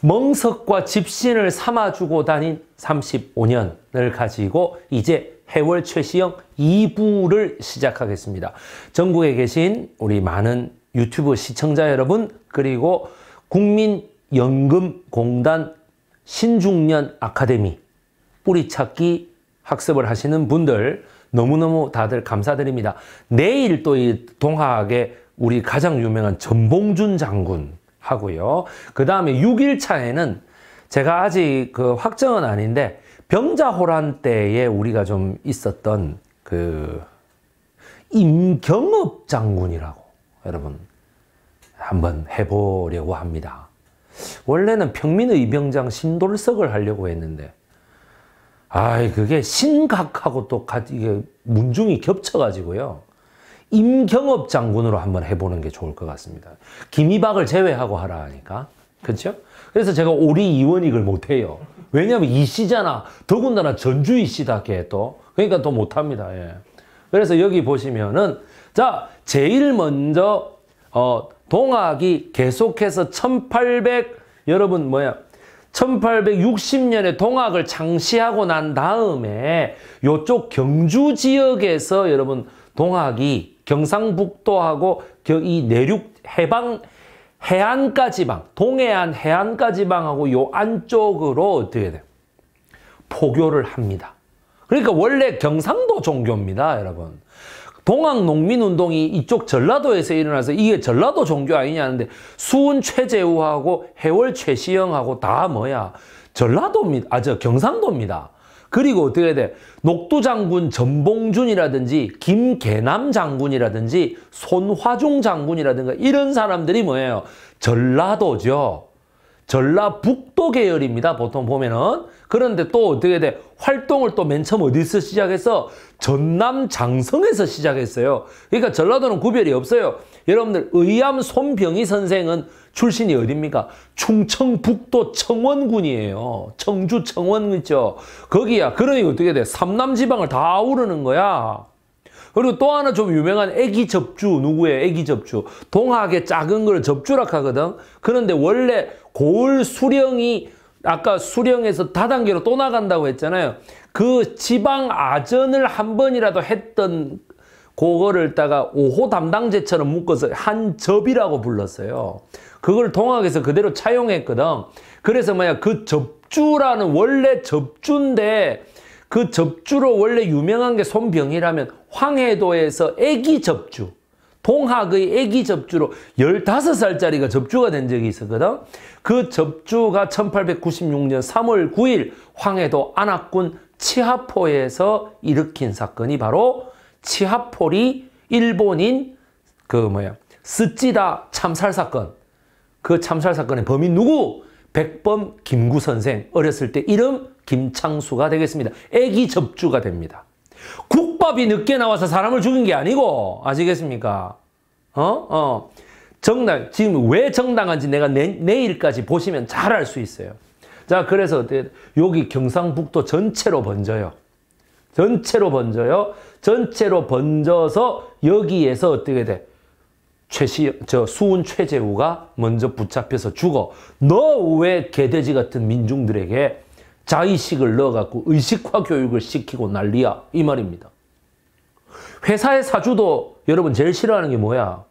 멍석과 집신을 삼아주고 다닌 35년을 가지고 이제 해월 최시형 2부를 시작하겠습니다. 전국에 계신 우리 많은 유튜브 시청자 여러분 그리고 국민연금공단 신중년 아카데미 뿌리찾기 학습을 하시는 분들 너무너무 다들 감사드립니다. 내일 또 이 동학의 우리 가장 유명한 전봉준 장군 하고요. 그 다음에 6일차에는 제가 아직 그 확정은 아닌데 병자호란 때에 우리가 좀 있었던 그 임경업 장군이라고 여러분 한번 해보려고 합니다. 원래는 평민의병장 신돌석을 하려고 했는데 아 그게 심각하고 또 이게 문중이 겹쳐가지고요. 임경업 장군으로 한번 해보는 게 좋을 것 같습니다. 김희박을 제외하고 하라 하니까. 그렇죠? 그래서 제가 오리 이원익을 못해요. 왜냐하면 이씨잖아. 더군다나 전주 이씨답게 또. 그러니까 또 못합니다. 예. 그래서 여기 보시면은 자 제일 먼저 어, 동학이 계속해서 1800 여러분 뭐야 1860년에 동학을 창시하고 난 다음에 요쪽 경주 지역에서 여러분 동학이 경상북도하고 이 내륙 해방 해안가 지방, 동해안 해안가 지방하고 요 안쪽으로 어떻게 돼요? 포교를 합니다. 그러니까 원래 경상도 종교입니다, 여러분. 동학 농민 운동이 이쪽 전라도에서 일어나서 이게 전라도 종교 아니냐는데 수은 최재우하고 해월 최시영하고 다 뭐야? 전라도입니다. 아, 저 경상도입니다. 그리고 어떻게 해야 돼? 녹두 장군 전봉준이라든지 김계남 장군이라든지 손화종 장군이라든가 이런 사람들이 뭐예요? 전라도죠. 전라북도 계열입니다. 보통 보면은 그런데 또 어떻게 돼? 활동을 또 맨 처음 어디서 시작해서 전남 장성에서 시작했어요. 그러니까 전라도는 구별이 없어요. 여러분들 의암 손병희 선생은 출신이 어디입니까? 충청북도 청원군이에요. 청주 청원군이죠. 거기야. 그러니 어떻게 돼? 삼남지방을 다 오르는 거야. 그리고 또 하나 좀 유명한 애기 접주 누구예요? 애기 접주 동학의 작은 걸 접주락 하거든. 그런데 원래 고을 수령이 아까 수령에서 다단계로 또 나간다고 했잖아요. 그 지방 아전을 한 번이라도 했던 그거를 따가 5호 담당제처럼 묶어서 한 접이라고 불렀어요. 그걸 동학에서 그대로 차용했거든. 그래서 뭐야 그 접주라는 원래 접주인데 그 접주로 원래 유명한 게 손병이라면 황해도에서 애기 접주. 봉학의 애기 접주로 15살짜리가 접주가 된 적이 있었거든. 그 접주가 1896년 3월 9일 황해도 안악군 치하포에서 일으킨 사건이 바로 치하포리 일본인 그 뭐야 스찌다 참살 사건. 그 참살 사건의 범인 누구? 백범 김구 선생 어렸을 때 이름 김창수가 되겠습니다. 애기 접주가 됩니다. 국밥이 늦게 나와서 사람을 죽인 게 아니고 아시겠습니까? 어? 어. 정당 지금 왜 정당한지 내가 내, 내일까지 보시면 잘 알 수 있어요. 자, 그래서 여기 경상북도 전체로 번져요. 전체로 번져요. 전체로 번져서 여기에서 어떻게 돼? 최시, 저 수은 최재우가 먼저 붙잡혀서 죽어. 너 왜 개돼지 같은 민중들에게 자의식을 넣어갖고 의식화 교육을 시키고 난리야. 이 말입니다. 회사의 사주도 여러분 제일 싫어하는 게 뭐야?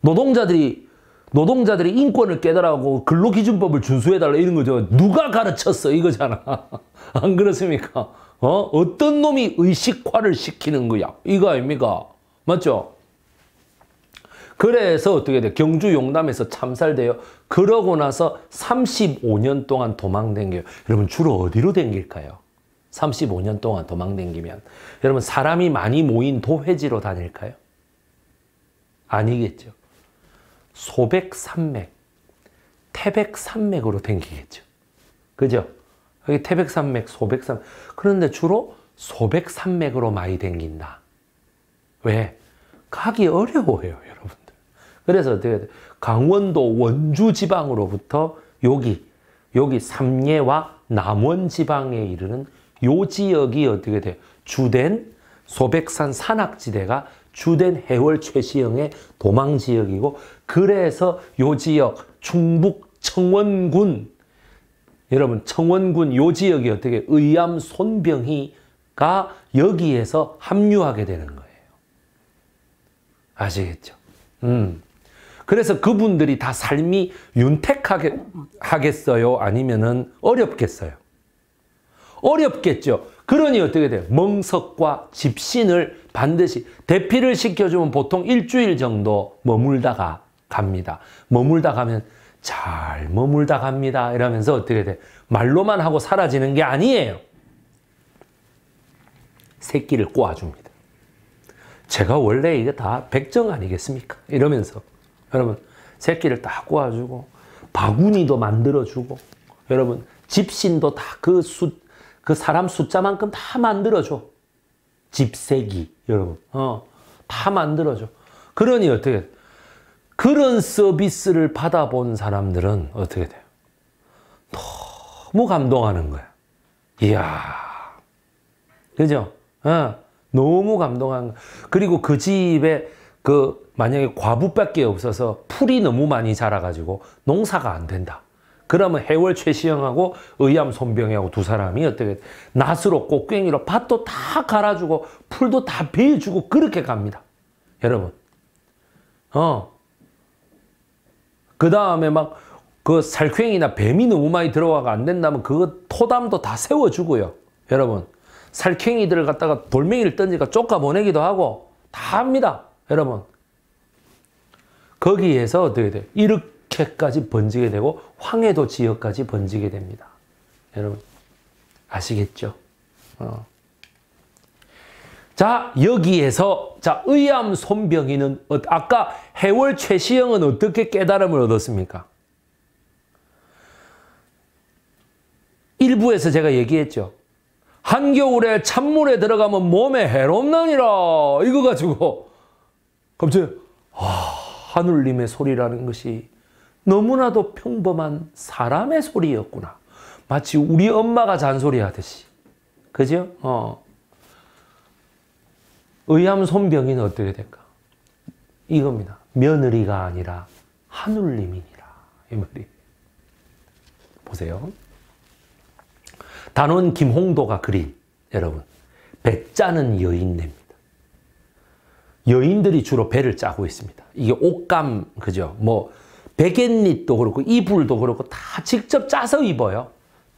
노동자들이 노동자들이 인권을 깨달라고 근로기준법을 준수해달라 이런 거죠. 누가 가르쳤어 이거잖아. 안 그렇습니까? 어? 어떤 놈이 의식화를 시키는 거야. 이거 아닙니까? 맞죠? 그래서 어떻게 돼? 경주 용남에서 참살돼요. 그러고 나서 35년 동안 도망댕겨요. 여러분 주로 어디로 댕길까요? 35년 동안 도망댕기면 여러분 사람이 많이 모인 도회지로 다닐까요? 아니겠죠. 소백산맥, 태백산맥으로 댕기겠죠. 그죠? 여기 태백산맥, 소백산맥. 그런데 주로 소백산맥으로 많이 댕긴다. 왜? 가기 어려워요, 여러분. 그래서 어떻게 돼? 강원도 원주 지방으로부터 여기, 여기 삼례와 남원 지방에 이르는 요 지역이 어떻게 돼? 주된 소백산 산악지대가 주된 해월 최시형의 도망 지역이고 그래서 요 지역 충북 청원군 여러분 청원군 요 지역이 어떻게 의암 손병희가 여기에서 합류하게 되는 거예요. 아시겠죠? 음. 그래서 그분들이 다 삶이 윤택하겠어요? 아니면은 어렵겠어요? 어렵겠죠. 그러니 어떻게 돼요? 멍석과 집신을 반드시 대피를 시켜주면 보통 일주일 정도 머물다가 갑니다. 머물다 가면 잘 머물다 갑니다. 이러면서 어떻게 돼? 말로만 하고 사라지는 게 아니에요. 새끼를 꼬아줍니다. 제가 원래 이게 다 백정 아니겠습니까? 이러면서 여러분 새끼를 다 꼬아주고 바구니도 만들어주고 여러분 집신도 다그 수, 그 사람 숫자만큼 다 만들어줘. 집세기 여러분 어, 다 만들어줘. 그러니 어떻게 그런 서비스를 받아본 사람들은 어떻게 돼요? 너무 감동하는 거야. 이야 그죠? 어, 너무 감동한 거야. 그리고 그 집에 그 만약에 과부밖에 없어서 풀이 너무 많이 자라가지고 농사가 안 된다. 그러면 해월 최시영하고 의암 손병이하고 두 사람이 어떻게 낫으로 꽃괭이로 밭도 다 갈아주고 풀도 다 베어주고 그렇게 갑니다. 여러분. 어. 그 다음에 막 그 살쾡이나 뱀이 너무 많이 들어와가 안 된다면 그 토담도 다 세워주고요. 여러분. 살쾡이들을 갖다가 돌멩이를 던지니까 쫓아 보내기도 하고 다 합니다. 여러분, 거기에서 어떻게 돼 이렇게까지 번지게 되고 황해도 지역까지 번지게 됩니다. 여러분, 아시겠죠? 어. 자, 여기에서 자 의암 손병이는 어, 아까 해월 최시영은 어떻게 깨달음을 얻었습니까? 일부에서 제가 얘기했죠. 한겨울에 찬물에 들어가면 몸에 해롭느니라 이거 가지고 갑자기 아, 하늘님의 소리라는 것이 너무나도 평범한 사람의 소리였구나. 마치 우리 엄마가 잔소리하듯이. 그죠? 어. 의암 손병이 어떻게 될까? 이겁니다. 며느리가 아니라 하늘님이니라. 이 말이. 보세요. 단원 김홍도가 그린 여러분. 배짜는 여인냅니다. 여인들이 주로 배를 짜고 있습니다. 이게 옷감, 그죠? 뭐, 베갯잎도 그렇고, 이불도 그렇고, 다 직접 짜서 입어요.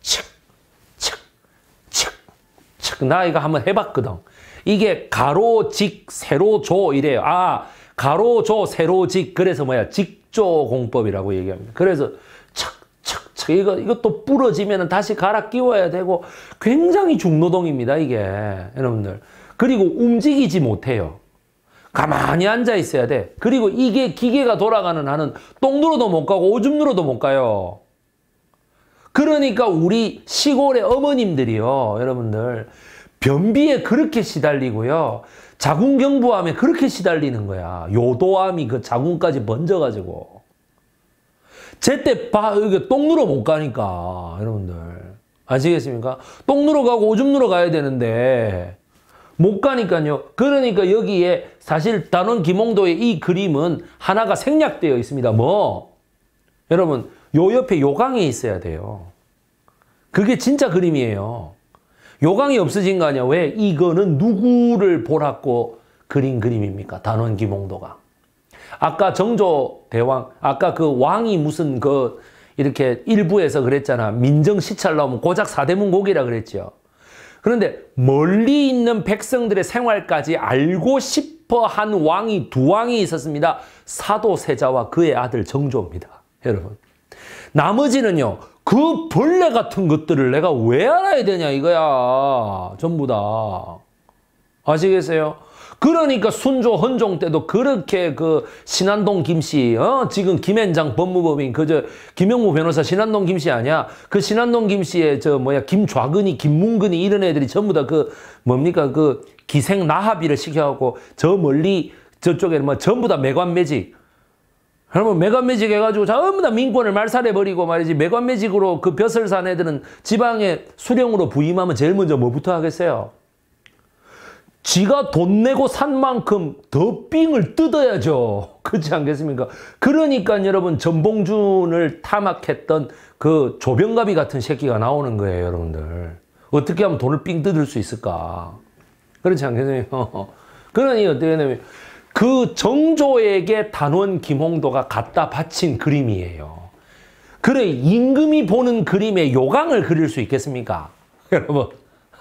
칙, 칙, 칙, 칙. 나 이거 한번 해봤거든. 이게 가로, 직, 세로, 조 이래요. 아, 가로, 조, 세로, 직. 그래서 뭐야? 직조 공법이라고 얘기합니다. 그래서 척, 척, 척. 이거, 이것도 부러지면 다시 갈아 끼워야 되고, 굉장히 중노동입니다, 이게. 여러분들. 그리고 움직이지 못해요. 가만히 앉아 있어야 돼. 그리고 이게 기계가 돌아가는 한은 똥누러도 못 가고 오줌누러도 못 가요. 그러니까 우리 시골의 어머님들이요. 여러분들 변비에 그렇게 시달리고요. 자궁경부암에 그렇게 시달리는 거야. 요도암이 그 자궁까지 번져가지고. 제때 바, 이게 똥 누러 못 가니까, 여러분들. 아시겠습니까? 똥 누러 가고 오줌 누러 가야 되는데, 못 가니까요. 그러니까 여기에 사실 단원 김홍도의 이 그림은 하나가 생략되어 있습니다. 뭐? 여러분 요 옆에 요강이 있어야 돼요. 그게 진짜 그림이에요. 요강이 없어진 거 아니야. 왜? 이거는 누구를 보라고 그린 그림입니까? 단원 김홍도가. 아까 정조 대왕, 아까 그 왕이 무슨 그 이렇게 일부에서 그랬잖아. 민정 시찰 나오면 고작 사대문 곡이라 그랬죠. 그런데 멀리 있는 백성들의 생활까지 알고 싶어 한 왕이 두 왕이 있었습니다. 사도세자와 그의 아들 정조입니다. 여러분. 나머지는요. 그 벌레 같은 것들을 내가 왜 알아야 되냐 이거야. 전부 다. 아시겠어요? 그러니까 순조 헌종 때도 그렇게 그 신한동 김씨 어? 지금 김앤장 법무법인 그저 김영무 변호사 신한동 김씨 아니야 그 신한동 김씨의 저 뭐야 김좌근이 김문근이 이런 애들이 전부 다 그 뭡니까 그 기생 나합의를 시켜갖고 저 멀리 저쪽에 뭐 전부 다 매관매직 여러분 매관매직 해가지고 전부 다 민권을 말살해버리고 말이지 매관매직으로 그 벼슬 산 애들은 지방에 수령으로 부임하면 제일 먼저 뭐부터 하겠어요? 지가 돈 내고 산 만큼 더 삥을 뜯어야죠. 그렇지 않겠습니까? 그러니까 여러분 전봉준을 탐악했던 그 조병갑이 같은 새끼가 나오는 거예요. 여러분들. 어떻게 하면 돈을 삥 뜯을 수 있을까? 그렇지 않겠습니 그러니 어떻게 되냐면 그 정조에게 단원 김홍도가 갖다 바친 그림이에요. 그래 임금이 보는 그림에 요강을 그릴 수 있겠습니까? 여러분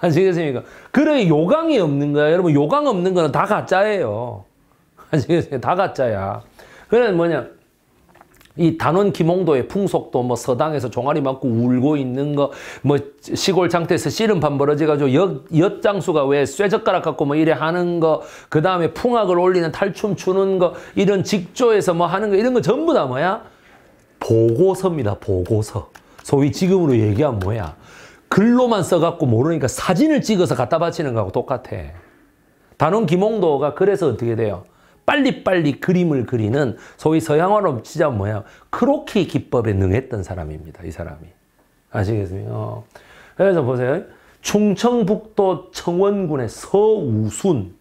아시겠습니까? 그래 요강이 없는 거야. 여러분 요강 없는 거는 다 가짜예요. 아시겠어요? 다 가짜야. 그래 뭐냐 이 단원 김홍도의 풍속도 뭐 서당에서 종아리 맞고 울고 있는 거뭐 시골 장터에서 씨름판 벌어져가지고 엿, 엿장수가 왜 쇠젓가락 갖고 뭐 이래 하는 거그 다음에 풍악을 올리는 탈춤 추는 거 이런 직조에서 뭐 하는 거 이런 거 전부 다 뭐야? 보고서입니다 보고서 소위 지금으로 얘기하면 뭐야 글로만 써갖고 모르니까 사진을 찍어서 갖다 바치는 거하고 똑같아. 단원 김홍도가 그래서 어떻게 돼요? 빨리빨리 그림을 그리는 소위 서양화로 치자 뭐야? 크로키 기법에 능했던 사람입니다. 이 사람이. 아시겠습니 어. 그래서 보세요. 충청북도 청원군의 서우순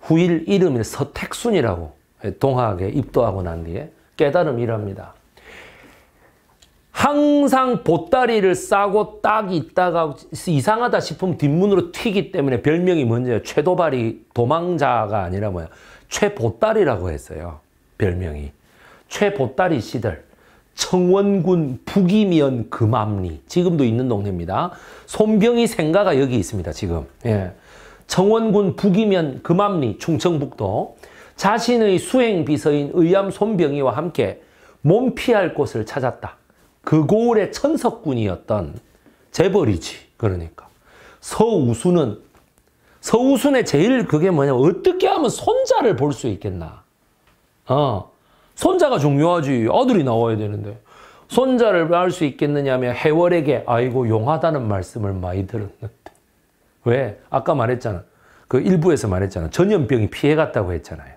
후일 이름이 서택순이라고 동학에 입도하고 난 뒤에 깨달음이랍니다. 항상 보따리를 싸고 딱 있다가 이상하다 싶으면 뒷문으로 튀기 때문에 별명이 뭔지요? 최도발이 도망자가 아니라 뭐야? 최보따리라고 했어요. 별명이. 최보따리 시들. 청원군 북이면 금암리 지금도 있는 동네입니다. 손병이 생가가 여기 있습니다. 지금 예. 청원군 북이면 금암리 충청북도 자신의 수행비서인 의암 손병이와 함께 몸 피할 곳을 찾았다. 그 고을의 천석군이었던 재벌이지 그러니까 서우수는 서우순의 제일 그게 뭐냐 어떻게 하면 손자를 볼 수 있겠나. 어, 손자가 중요하지. 아들이 나와야 되는데. 손자를 낳수 있겠느냐며 해월에게 아이고 용하다는 말씀을 많이 들었는데. 왜? 아까 말했잖아. 그 일부에서 말했잖아. 전염병이 피해갔다고 했잖아요.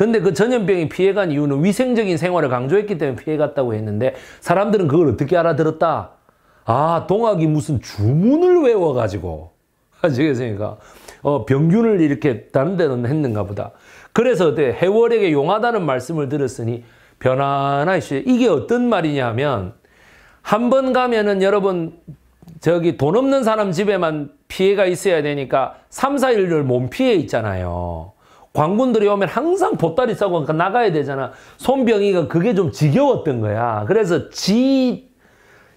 근데 그 전염병이 피해간 이유는 위생적인 생활을 강조했기 때문에 피해갔다고 했는데 사람들은 그걸 어떻게 알아들었다? 아 동학이 무슨 주문을 외워가지고 아시겠습니까? 어, 병균을 이렇게 다른 데는 했는가 보다. 그래서 어 네, 해월에게 용하다는 말씀을 들었으니 변환하시오. 이게 어떤 말이냐면 하한번 가면은 여러분 저기 돈 없는 사람 집에만 피해가 있어야 되니까 3, 4일을 몸 피해 있잖아요. 광군들이 오면 항상 보따리 싸고 그러니까 나가야 되잖아. 손병이가 그게 좀 지겨웠던 거야. 그래서 지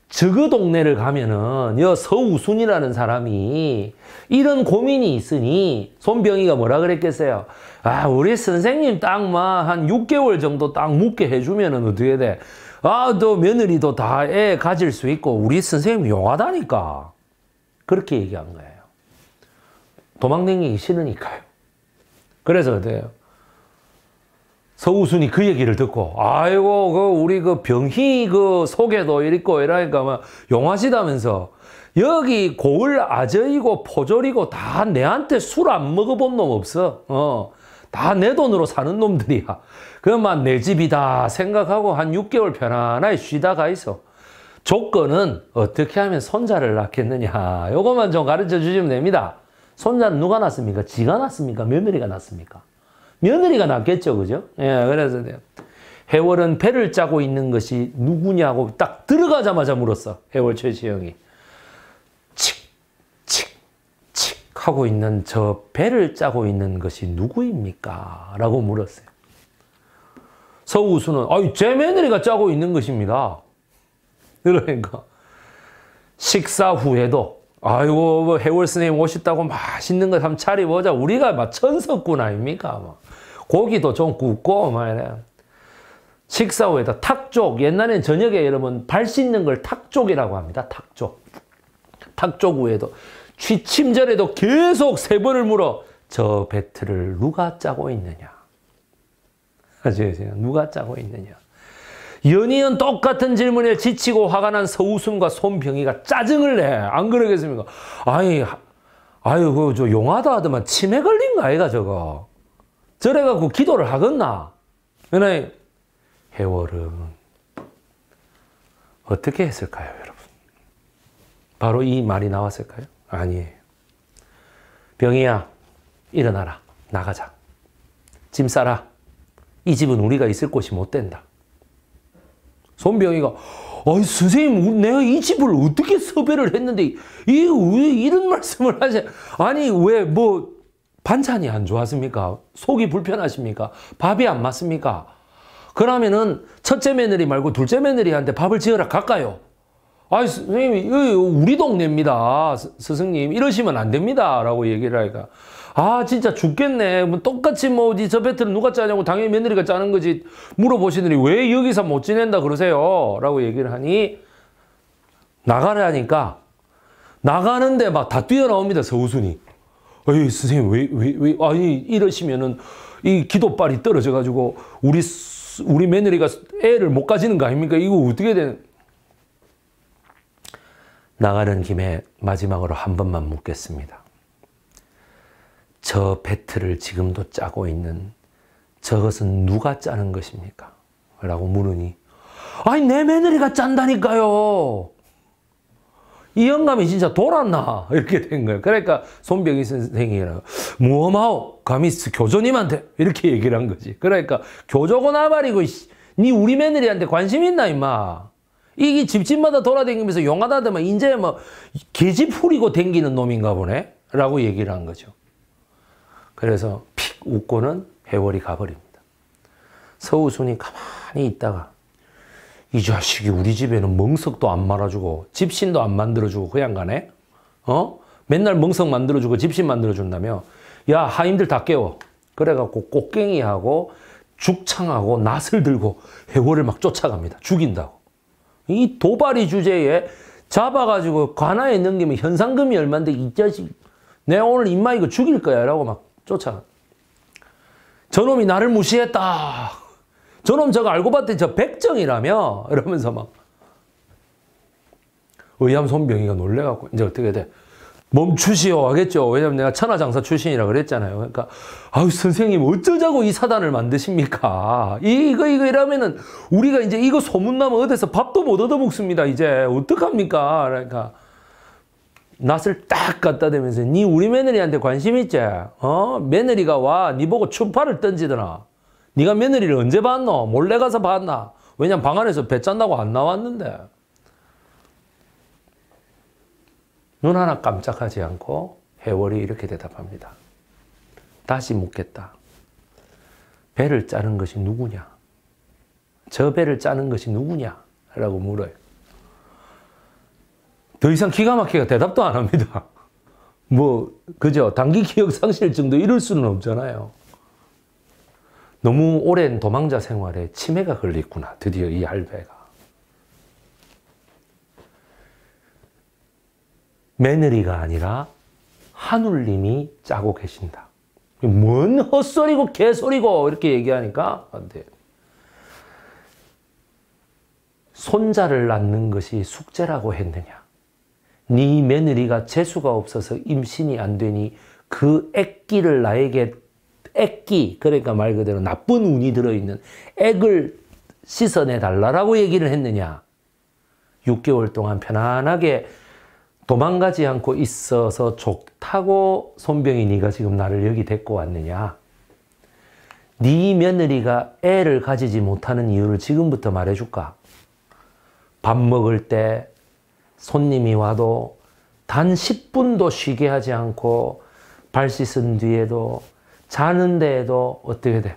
저그 동네를 가면은 여 서우순이라는 사람이 이런 고민이 있으니 손병이가 뭐라 그랬겠어요? 아 우리 선생님 딱만한 6개월 정도 딱 묵게 해주면은 어떻게 돼? 아또 며느리도 다 애 가질 수 있고 우리 선생님 용하다니까 그렇게 얘기한 거예요. 도망댕기기 싫으니까요. 그래서 돼요. 서우순이 그 얘기를 듣고 아이고 그 우리 그 병희 그 속에도 있고 이러니까 막 용하시다면서 여기 고을 아저이고 포졸이고 다 내한테 술 안 먹어본 놈 없어. 어. 다 내 돈으로 사는 놈들이야. 그만 내 집이다 생각하고 한 6개월 편안하게 쉬다가 있어. 조건은 어떻게 하면 손자를 낳겠느냐. 요것만 좀 가르쳐 주시면 됩니다. 손자는 누가 낳습니까? 지가 낳습니까? 며느리가 낳습니까? 며느리가 낳겠죠, 그죠? 예, 그래서 해월은 배를 짜고 있는 것이 누구냐고 딱 들어가자마자 물었어. 해월 최시영이. 칙, 칙, 칙 하고 있는 저 배를 짜고 있는 것이 누구입니까? 라고 물었어요. 서우수는, 아유, 제 며느리가 짜고 있는 것입니다. 그러니까. 식사 후에도 아이고 뭐 해월 스님 오셨다고 맛있는 거 한번 차려보자. 우리가 막 천석군 아닙니까? 뭐. 고기도 좀 굽고 막 이래. 식사 후에다 탁족. 옛날엔 저녁에 여러분 발 씻는 걸 탁족이라고 합니다. 탁족. 탁족 후에도 취침 전에도 계속 세 번을 물어 저 배틀을 누가 짜고 있느냐. 아시겠어요? 누가 짜고 있느냐. 연인은 똑같은 질문에 지치고 화가 난 서우순과 손병이가 짜증을 내. 안 그러겠습니까? 아니, 아유, 그, 저 용하다 하더만 치매 걸린 거 아이가 저거. 저래갖고 기도를 하겠나? 그러나, 해월은 어떻게 했을까요, 여러분? 바로 이 말이 나왔을까요? 아니에요. 병이야, 일어나라. 나가자. 짐 싸라. 이 집은 우리가 있을 곳이 못 된다. 손병이가 어이 선생님 내가 이 집을 어떻게 섭외를 했는데 이왜 이런 말씀을 하세요? 아니 왜 뭐 반찬이 안 좋았습니까? 속이 불편하십니까? 밥이 안 맞습니까? 그러면은 첫째 며느리 말고 둘째 며느리한테 밥을 지어라 갈까요? 아이 선생님 이 우리 동네입니다. 스승님 이러시면 안 됩니다. 라고 얘기를 하니까 아 진짜 죽겠네 뭐 똑같이 뭐저 배틀은 누가 짜냐고 당연히 며느리가 짜는 거지 물어보시더니 왜 여기서 못 지낸다 그러세요 라고 얘기를 하니 나가라니까 나가는데 막 다 뛰어나옵니다 서우순이 아니 선생님 왜 왜 왜 아니 이러시면은 이 기도빨이 떨어져 가지고 우리 우리 며느리가 애를 못 가지는 거 아닙니까 이거 어떻게 되는 나가는 김에 마지막으로 한 번만 묻겠습니다 저 배틀을 지금도 짜고 있는 저것은 누가 짜는 것입니까? 라고 물으니 아니 내 며느리가 짠다니까요. 이 영감이 진짜 돌았나 이렇게 된 거예요. 그러니까 손병희 선생이 무엄하오 감히 교조님한테 이렇게 얘기를 한 거지. 그러니까 교조고 나발이고 니 우리 며느리한테 관심 있나 임마. 이게 집집마다 돌아다니면서 용하다더만 이제 뭐 계집 후리고 댕기는 놈인가 보네 라고 얘기를 한 거죠. 그래서 픽 웃고는 해월이 가버립니다. 서우순이 가만히 있다가 이 자식이 우리 집에는 멍석도 안 말아주고 집신도 안 만들어주고 그양간에 어? 맨날 멍석 만들어주고 집신 만들어준다며 야 하임들 다 깨워 그래갖고 꽃갱이하고 죽창하고 낫을 들고 해골을 막 쫓아갑니다. 죽인다고. 이 도발이 주제에 잡아가지고 관아에 넘기면 현상금이 얼만데 이 자식 내가 오늘 임마 이거 죽일 거야 라고 막 쫓아. 저놈이 나를 무시했다. 저놈 저거 알고 봤더니 저 백정이라며 이러면서 막 의암 손병이가 놀래갖고 이제 어떻게 돼? 멈추시오 하겠죠. 왜냐면 내가 천하장사 출신이라 그랬잖아요. 그러니까 아유 선생님 어쩌자고 이 사단을 만드십니까? 이거 이거 이러면은 우리가 이제 이거 소문나면 어디서 밥도 못 얻어 먹습니다. 이제 어떡합니까? 그러니까 낯을 딱 갖다 대면서 니 우리 며느리한테 관심 있지? 어? 며느리가 와니 보고 춤파를 던지더라. 니가 며느리를 언제 봤노? 몰래 가서 봤나? 왜냐면 방 안에서 배 짠다고 안 나왔는데. 눈 하나 깜짝하지 않고 해월이 이렇게 대답합니다. 다시 묻겠다. 배를 짜는 것이 누구냐? 저 배를 짜는 것이 누구냐? 라고 물어요. 더 이상 기가 막히게 대답도 안 합니다. 뭐, 그죠? 단기 기억 상실증도 이럴 수는 없잖아요. 너무 오랜 도망자 생활에 치매가 걸렸구나. 드디어 이 할배가. 며느리가 아니라 하늘님이 짜고 계신다. 뭔 헛소리고 개소리고 이렇게 얘기하니까 안돼 손자를 낳는 것이 숙제라고 했느냐. 네 며느리가 재수가 없어서 임신이 안 되니 그 액기를 나에게 액기 그러니까 말 그대로 나쁜 운이 들어있는 액을 씻어내 달라라고 얘기를 했느냐 6개월 동안 편안하게 도망가지 않고 있어서 좋다고 손병이 네가 지금 나를 여기 데리고 왔느냐 네 며느리가 애를 가지지 못하는 이유를 지금부터 말해줄까 밥 먹을 때 손님이 와도 단 10분도 쉬게 하지 않고 발 씻은 뒤에도 자는 데에도 어떻게 돼?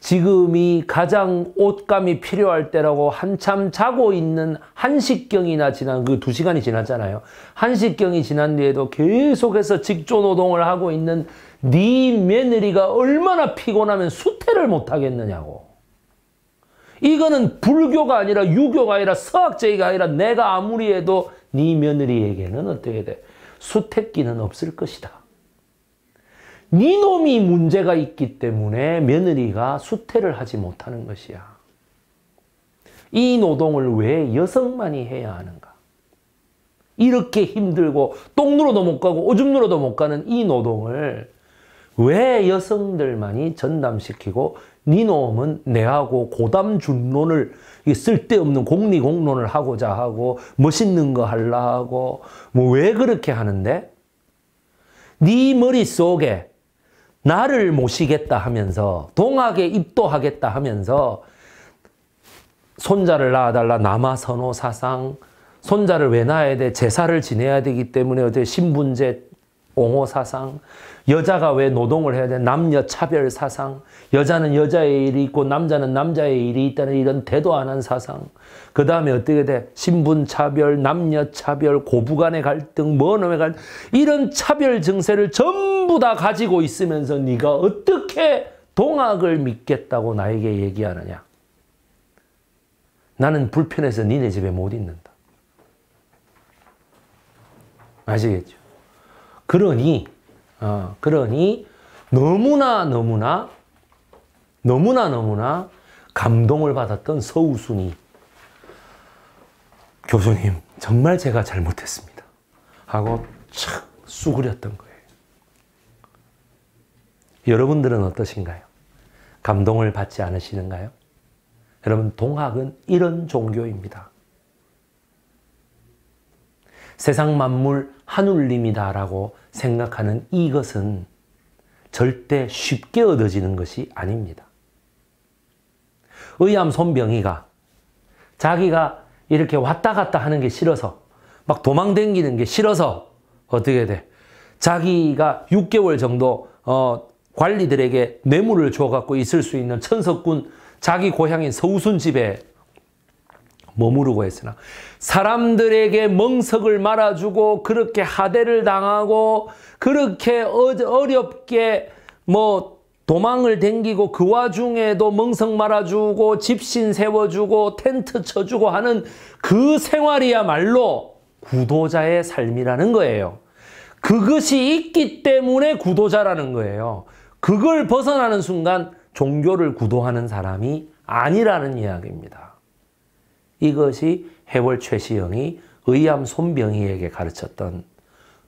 지금이 가장 옷감이 필요할 때라고 한참 자고 있는 한식경이나 지난 그 두 시간이 지났잖아요. 한식경이 지난 뒤에도 계속해서 직조 노동을 하고 있는 네 며느리가 얼마나 피곤하면 수태를 못 하겠느냐고. 이거는 불교가 아니라 유교가 아니라 서학제의가 아니라 내가 아무리 해도 네 며느리에게는 어떻게 돼? 수택기는 없을 것이다. 네 놈이 문제가 있기 때문에 며느리가 수태를 하지 못하는 것이야. 이 노동을 왜 여성만이 해야 하는가? 이렇게 힘들고 똥누러도 못 가고 오줌누러도 못 가는 이 노동을 왜 여성들만이 전담시키고 니놈은 네 내하고 고담 준론을 이 쓸데없는 공리 공론을 하고자 하고 멋있는 거 하려 하고 뭐 왜 그렇게 하는데? 네 머릿속에 나를 모시겠다 하면서 동학에 입도하겠다 하면서 손자를 낳아달라 남아선호 사상 손자를 왜 낳아야 돼? 제사를 지내야 되기 때문에 어제 신분제 옹호 사상 여자가 왜 노동을 해야 돼? 남녀 차별 사상, 여자는 여자의 일이 있고 남자는 남자의 일이 있다는 이런 대도 안한 사상. 그 다음에 어떻게 돼? 신분 차별, 남녀 차별, 고부 간의 갈등, 뭐 놈의 갈등 이런 차별 증세를 전부 다 가지고 있으면서 네가 어떻게 동학을 믿겠다고 나에게 얘기하느냐? 나는 불편해서 니네 집에 못 있는다. 아시겠죠? 그러니 어, 그러니 너무나 너무나 너무나 너무나 감동을 받았던 서우순이 교수님 정말 제가 잘못했습니다 하고 착 수그렸던 거예요. 여러분들은 어떠신가요? 감동을 받지 않으시는가요? 여러분 동학은 이런 종교입니다. 세상 만물 한울림이다라고 생각하는 이것은 절대 쉽게 얻어지는 것이 아닙니다. 의암 손병이가 자기가 이렇게 왔다 갔다 하는 게 싫어서 막 도망댕기는 게 싫어서 어떻게 돼? 자기가 6개월 정도 어, 관리들에게 뇌물을 줘갖고 있을 수 있는 천석군 자기 고향인 서우순 집에 머무르고 했으나 사람들에게 멍석을 말아주고 그렇게 하대를 당하고 그렇게 어, 어렵게 뭐 도망을 댕기고 그 와중에도 멍석 말아주고 집신 세워주고 텐트 쳐주고 하는 그 생활이야말로 구도자의 삶이라는 거예요. 그것이 있기 때문에 구도자라는 거예요. 그걸 벗어나는 순간 종교를 구도하는 사람이 아니라는 이야기입니다. 이것이 해월 최시영이 의암 손병희에게 가르쳤던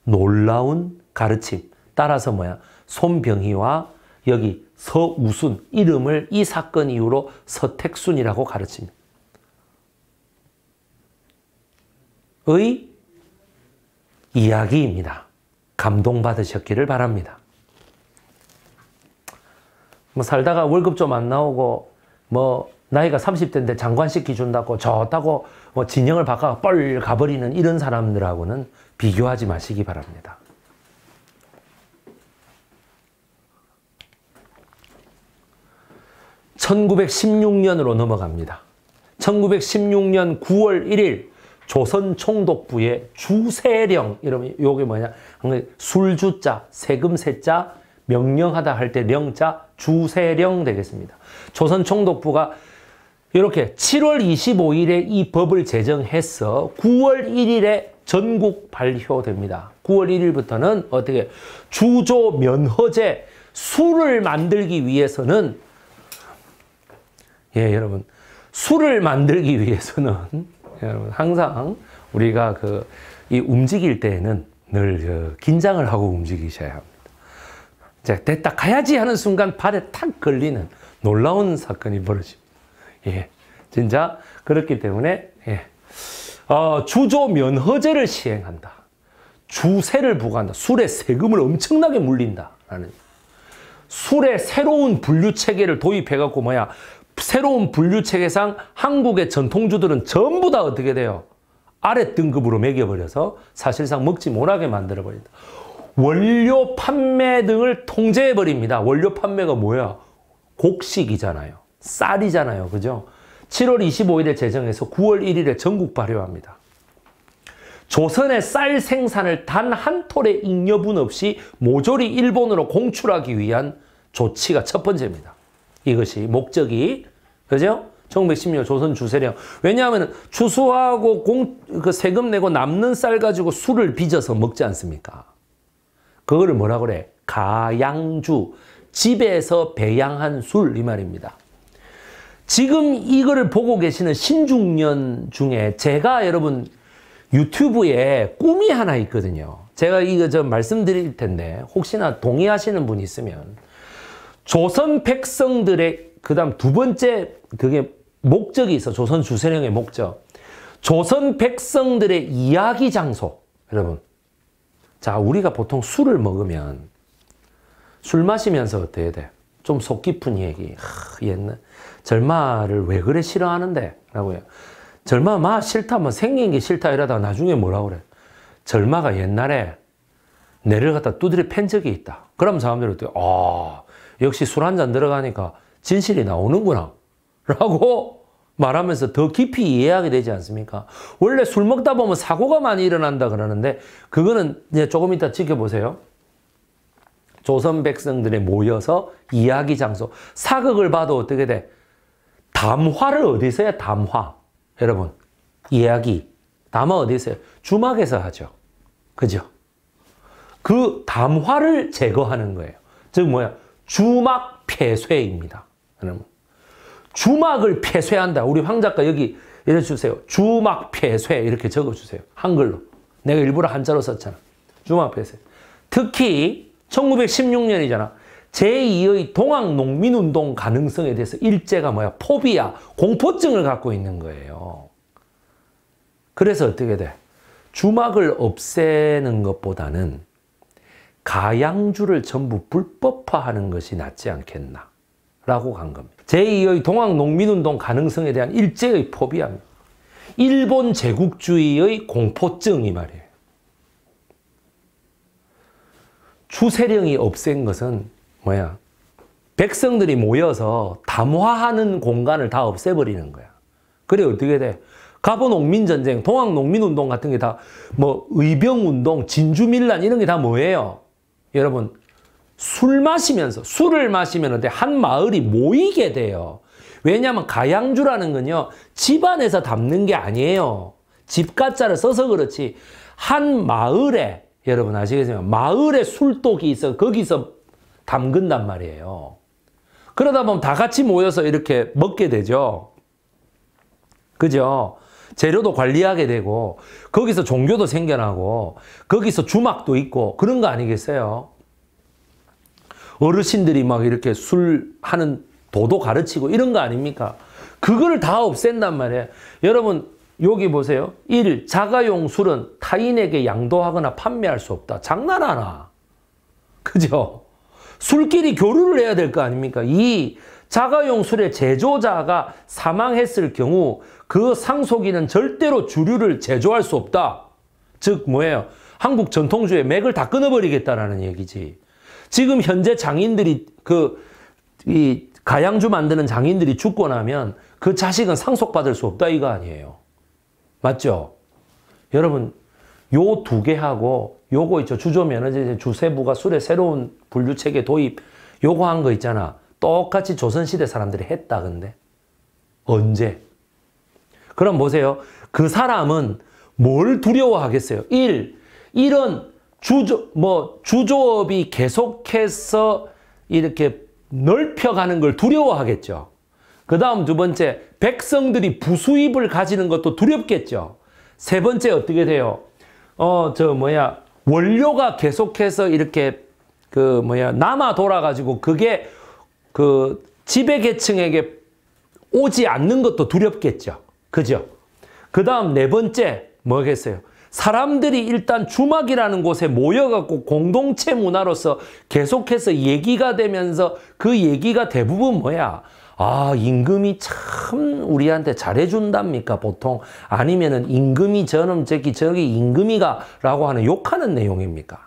놀라운 가르침. 따라서 뭐야? 손병희와 여기 서우순 이름을 이 사건 이후로 서택순이라고 가르칩니다. 의 이야기입니다. 감동받으셨기를 바랍니다. 뭐 살다가 월급 좀 안 나오고 뭐 나이가 30대인데 장관식 기준다고 좋다고 뭐 진영을 바꿔 뻘 가버리는 이런 사람들하고는 비교하지 마시기 바랍니다. (1916년으로) 넘어갑니다. (1916년 9월 1일) 조선총독부의 주세령 이러면 요게 뭐냐 그 술주자 세금세자 명령하다 할때 령자 주세령 되겠습니다. 조선총독부가 이렇게 7월 25일에 이 법을 제정해서 9월 1일에 전국 발효됩니다. 9월 1일부터는 어떻게 주조 면허제 술을 만들기 위해서는 예 여러분 술을 만들기 위해서는 여러분 항상 우리가 그 이 움직일 때에는 늘그 긴장을 하고 움직이셔야 합니다. 이 됐다 가야지 하는 순간 발에 탁 걸리는 놀라운 사건이 벌어집니다. 예. 진짜 그렇기 때문에 예. 어, 주조 면허제를 시행한다. 주세를 부과한다. 술에 세금을 엄청나게 물린다. 라는 술의 새로운 분류 체계를 도입해 갖고 뭐야? 새로운 분류 체계상 한국의 전통주들은 전부 다 어떻게 돼요? 아래 등급으로 매겨버려서 사실상 먹지 못하게 만들어버린다. 원료 판매 등을 통제해버립니다. 원료 판매가 뭐야? 곡식이잖아요. 쌀이잖아요. 그죠? 7월 25일에 제정해서 9월 1일에 전국 발효합니다. 조선의 쌀 생산을 단 한 톨의 잉여분 없이 모조리 일본으로 공출하기 위한 조치가 첫 번째입니다. 이것이 목적이 그죠? 1910년 조선 주세령. 왜냐하면 추수하고 공, 그 세금 내고 남는 쌀 가지고 술을 빚어서 먹지 않습니까? 그거를 뭐라 그래? 가양주. 집에서 배양한 술 이 말입니다. 지금 이거를 보고 계시는 신중년 중에 제가 여러분 유튜브에 꿈이 하나 있거든요. 제가 이거 좀 말씀드릴 텐데 혹시나 동의하시는 분 있으면 조선 백성들의 그 다음 두 번째 그게 목적이 있어. 조선 주세령의 목적. 조선 백성들의 이야기 장소. 여러분. 자, 우리가 보통 술을 먹으면 술 마시면서 어떻게 돼? 좀속 깊은 얘기. 하, 옛날 절마를 왜 그래 싫어하는데? 라고요. 절마 마 싫다면 뭐 생긴 게 싫다 이러다 나중에 뭐라 그래? 절마가 옛날에 내를 갖다 두드려 팬 적이 있다. 그럼 사람들이 또, 아, 역시 술 한잔 들어가니까 진실이 나오는구나. 라고 말하면서 더 깊이 이해하게 되지 않습니까? 원래 술 먹다 보면 사고가 많이 일어난다 그러는데, 그거는 이제 조금 이따 지켜보세요. 조선 백성들이 모여서 이야기 장소. 사극을 봐도 어떻게 돼? 담화를 어디서 해? 담화. 여러분, 이야기. 담화 어디서 해? 주막에서 하죠. 그죠? 그 담화를 제거하는 거예요. 즉, 뭐야? 주막 폐쇄입니다. 여러분. 주막을 폐쇄한다. 우리 황 작가 여기 이래 주세요. 주막 폐쇄 이렇게 적어주세요. 한글로. 내가 일부러 한자로 썼잖아. 주막 폐쇄. 특히 1916년이잖아. 제2의 동학농민운동 가능성에 대해서 일제가 뭐야? 포비아, 공포증을 갖고 있는 거예요. 그래서 어떻게 돼? 주막을 없애는 것보다는 가양주를 전부 불법화하는 것이 낫지 않겠나 라고 간 겁니다. 제2의 동학농민운동 가능성에 대한 일제의 포비아입니다. 일본 제국주의의 공포증이 말이에요. 주세령이 없앤 것은 뭐야? 백성들이 모여서 담화하는 공간을 다 없애버리는 거야. 그래 어떻게 돼? 가보 농민 전쟁, 동학 농민 운동 같은 게 다뭐 의병 운동, 진주 밀란 이런 게 다 뭐예요? 여러분 술 마시면서 술을 마시면 한 마을이 모이게 돼요. 왜냐하면 가양주라는 건요 집안에서 담는 게 아니에요. 집가짜를 써서 그렇지 한 마을에 여러분 아시겠지만 마을에 술독이 있어 거기서 담근단 말이에요. 그러다 보면 다 같이 모여서 이렇게 먹게 되죠. 그죠? 재료도 관리하게 되고 거기서 종교도 생겨나고 거기서 주막도 있고 그런 거 아니겠어요? 어르신들이 막 이렇게 술 하는 도도 가르치고 이런 거 아닙니까? 그거를 다 없앤단 말이에요. 여러분 여기 보세요. 1. 자가용 술은 타인에게 양도하거나 판매할 수 없다. 장난하나? 그죠? 술끼리 교류를 해야 될 거 아닙니까? 2. 자가용 술의 제조자가 사망했을 경우 그 상속인은 절대로 주류를 제조할 수 없다. 즉 뭐예요? 한국 전통주의 맥을 다 끊어버리겠다라는 얘기지. 지금 현재 장인들이 그 이 가양주 만드는 장인들이 죽고 나면 그 자식은 상속받을 수 없다 이거 아니에요. 맞죠? 여러분 요 두 개하고 요거 있죠. 주조 면허제 주세부가 술의 새로운 분류 체계 도입 요거 한 거 있잖아. 똑같이 조선시대 사람들이 했다 근데. 언제? 그럼 보세요. 그 사람은 뭘 두려워하겠어요? 1. 이런 주조 뭐 주조업이 계속해서 이렇게 넓혀가는 걸 두려워하겠죠. 그 다음 두 번째 백성들이 부수입을 가지는 것도 두렵겠죠. 세 번째 어떻게 돼요? 어 저 뭐야 원료가 계속해서 이렇게 그 뭐야 남아 돌아가지고 그게 그 지배계층에게 오지 않는 것도 두렵겠죠. 그죠? 그 다음 네 번째 뭐겠어요? 사람들이 일단 주막이라는 곳에 모여갖고 공동체 문화로서 계속해서 얘기가 되면서 그 얘기가 대부분 뭐야? 아, 임금이 참 우리한테 잘해준답니까, 보통? 아니면은 임금이 저놈, 저기, 저기, 임금이가 라고 하는 욕하는 내용입니까?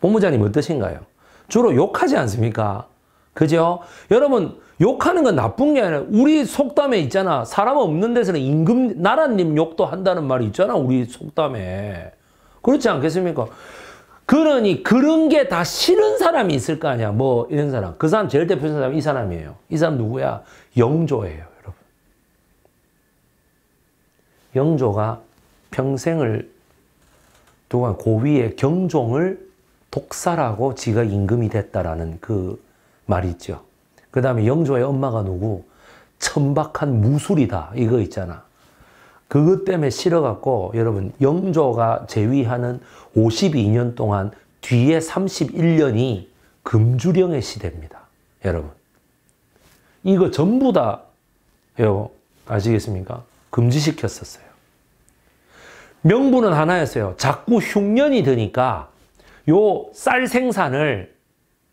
본부장님 어떠신가요? 주로 욕하지 않습니까? 그죠? 여러분, 욕하는 건 나쁜 게 아니라 우리 속담에 있잖아. 사람 없는 데서는 임금, 나라님 욕도 한다는 말이 있잖아. 우리 속담에. 그렇지 않겠습니까? 그러니 그런 게 다 싫은 사람이 있을 거 아니야. 뭐 이런 사람. 그 사람 제일 대표적인 사람이 이 사람이에요. 이 사람 누구야? 영조예요, 여러분. 영조가 평생을 동안 고위의 경종을 독살하고 지가 임금이 됐다라는 그 말이 있죠. 그 다음에 영조의 엄마가 누구? 천박한 무술이다. 이거 있잖아. 그것 때문에 싫어갖고 여러분 영조가 재위하는 52년 동안 뒤에 31년이 금주령의 시대입니다. 여러분 이거 전부 다 아시겠습니까? 금지시켰었어요. 명분은 하나였어요. 자꾸 흉년이 드니까 요 쌀 생산을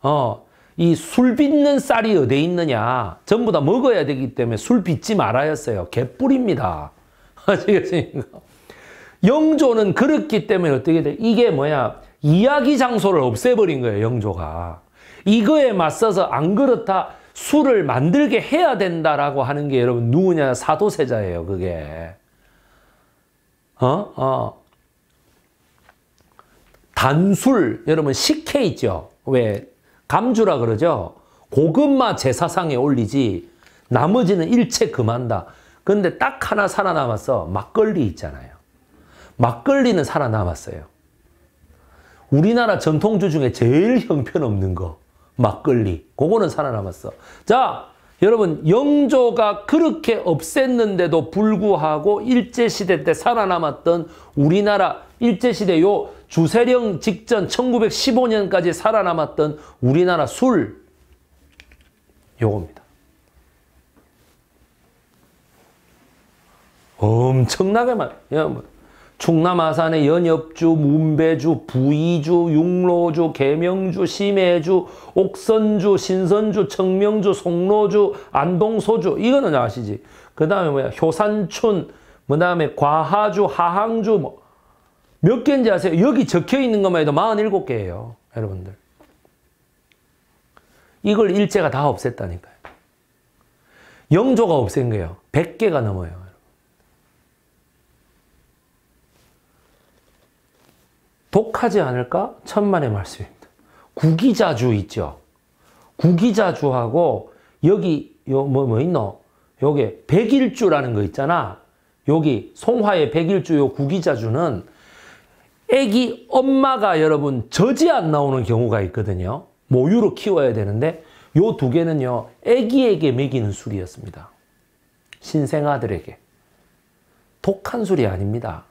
어, 이 술 빚는 쌀이 어디 있느냐 전부 다 먹어야 되기 때문에 술 빚지 말아였어요. 개뿔입니다. 아시겠습니까? 영조는 그렇기 때문에 어떻게 돼? 이게 뭐야? 이야기 장소를 없애버린 거예요, 영조가. 이거에 맞서서 안 그렇다 술을 만들게 해야 된다라고 하는 게 여러분 누구냐? 사도세자예요, 그게. 어? 어. 단술, 여러분 식혜 있죠? 왜? 감주라 그러죠? 고급마 제사상에 올리지 나머지는 일체 금한다. 그런데딱 하나 살아남았어. 막걸리 있잖아요. 막걸리는 살아남았어요. 우리나라 전통주 중에 제일 형편없는 거. 막걸리. 그거는 살아남았어. 자, 여러분 영조가 그렇게 없앴는데도 불구하고 일제시대 때 살아남았던 우리나라 일제시대 요 주세령 직전 1915년까지 살아남았던 우리나라 술 요겁니다. 엄청나게 많 뭐, 충남 아산의 연협주, 문배주, 부이주, 육로주, 계명주, 심해주, 옥선주, 신선주, 청명주, 송로주, 안동소주 이거는 아시지. 그 다음에 뭐야 효산춘, 그 다음에 과하주, 하항주 뭐몇 개인지 아세요? 여기 적혀 있는 것만 해도 47개예요. 여러분들. 이걸 일제가 다 없앴다니까요. 영조가 없앤 거예요. 100개가 넘어요. 독하지 않을까? 천만의 말씀입니다. 구기자주 있죠. 구기자주하고 여기 뭐뭐 뭐 있노? 요게 백일주라는 거 있잖아. 여기 송화의 백일주 요 구기자주는 애기 엄마가 여러분 젖이 안 나오는 경우가 있거든요. 모유로 키워야 되는데 요 두 개는요. 애기에게 먹이는 술이었습니다. 신생아들에게. 독한 술이 아닙니다.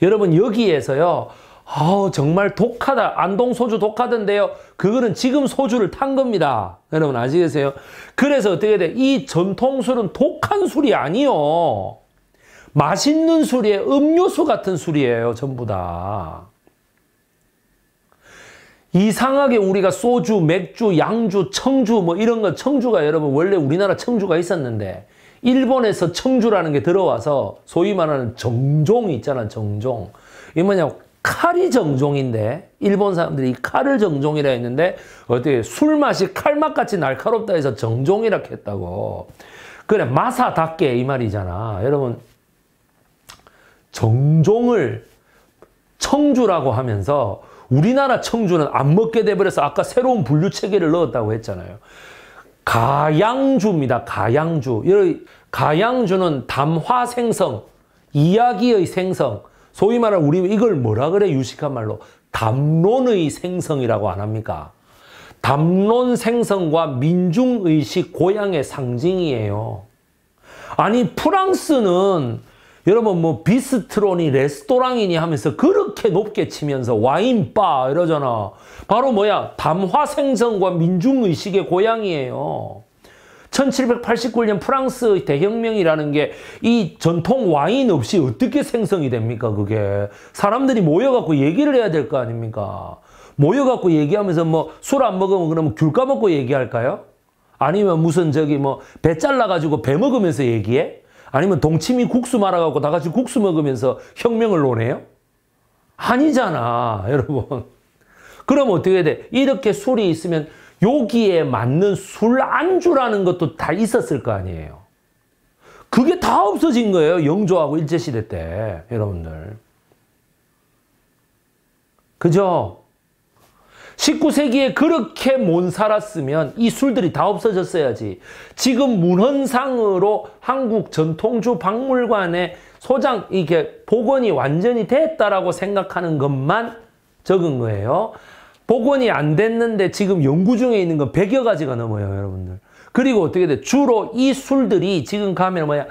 여러분 여기에서요. 아우 정말 독하다 안동 소주 독하던데요 그거는 지금 소주를 탄 겁니다 여러분 아시겠어요 그래서 어떻게 돼이 전통술은 독한 술이 아니요 맛있는 술이에 음료수 같은 술이에요 전부 다 이상하게 우리가 소주 맥주 양주 청주 뭐 이런 건 청주가 여러분 원래 우리나라 청주가 있었는데 일본에서 청주라는 게 들어와서 소위 말하는 정종이 있잖아 정종 이 뭐냐 칼이 정종인데 일본 사람들이 이 칼을 정종이라 했는데 어떻게 술맛이 칼맛같이 날카롭다 해서 정종이라 했다고 그래 마사답게 이 말이잖아 여러분 정종을 청주라고 하면서 우리나라 청주는 안 먹게 돼버려서 아까 새로운 분류 체계를 넣었다고 했잖아요 가양주입니다 가양주 가양주는 담화 생성 이야기의 생성 소위 말하 는 우리 이걸 뭐라 그래 유식한 말로 담론의 생성이라고 안 합니까? 담론 생성과 민중의식 고향의 상징이에요. 아니 프랑스는 여러분 뭐 비스트로니 레스토랑이니 하면서 그렇게 높게 치면서 와인바 이러잖아. 바로 뭐야 담화 생성과 민중의식의 고향이에요. 1789년 프랑스 대혁명이라는 게 이 전통 와인 없이 어떻게 생성이 됩니까 그게 사람들이 모여갖고 얘기를 해야 될 거 아닙니까 모여갖고 얘기하면서 뭐 술 안 먹으면 그러면 귤 까먹고 얘기할까요 아니면 무슨 저기 뭐 배 잘라가지고 배 먹으면서 얘기해 아니면 동치미 국수 말아갖고 다 같이 국수 먹으면서 혁명을 논해요 아니잖아 여러분 그럼 어떻게 돼 이렇게 술이 있으면 여기에 맞는 술 안주라는 것도 다 있었을 거 아니에요. 그게 다 없어진 거예요. 영조하고 일제시대 때 여러분들. 그죠? 19세기에 그렇게 못 살았으면 이 술들이 다 없어졌어야지. 지금 문헌상으로 한국 전통주 박물관에 소장 이게 복원이 완전히 됐다라고 생각하는 것만 적은 거예요. 복원이 안 됐는데 지금 연구 중에 있는 건 100여 가지가 넘어요, 여러분들. 그리고 어떻게 돼? 주로 이 술들이 지금 가면 뭐야?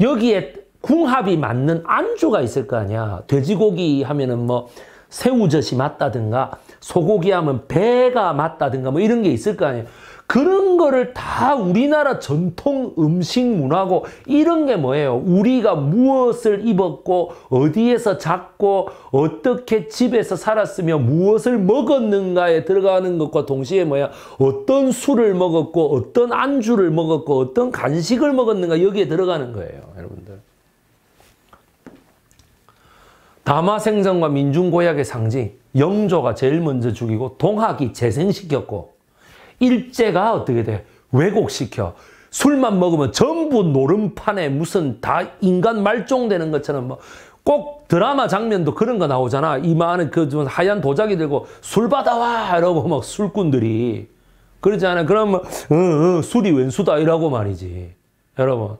여기에 궁합이 맞는 안주가 있을 거 아니야. 돼지고기 하면은 뭐 새우젓이 맞다든가 소고기 하면 배가 맞다든가 뭐 이런 게 있을 거 아니에요. 그런 거를 다 우리나라 전통 음식 문화고 이런 게 뭐예요? 우리가 무엇을 입었고 어디에서 잤고 어떻게 집에서 살았으며 무엇을 먹었는가에 들어가는 것과 동시에 뭐야? 어떤 술을 먹었고 어떤 안주를 먹었고 어떤 간식을 먹었는가 여기에 들어가는 거예요. 여러분들. 다마생선과 민중고약의 상징 영조가 제일 먼저 죽이고 동학이 재생시켰고 일제가 어떻게 돼? 왜곡시켜. 술만 먹으면 전부 노름판에 무슨 다 인간 말종되는 것처럼 뭐 꼭 드라마 장면도 그런 거 나오잖아. 이만한 그 하얀 도자기 들고 술 받아와! 이러고 막 술꾼들이. 그러지 않아? 그러면, 뭐, 어, 어, 술이 웬수다. 이라고 말이지. 여러분.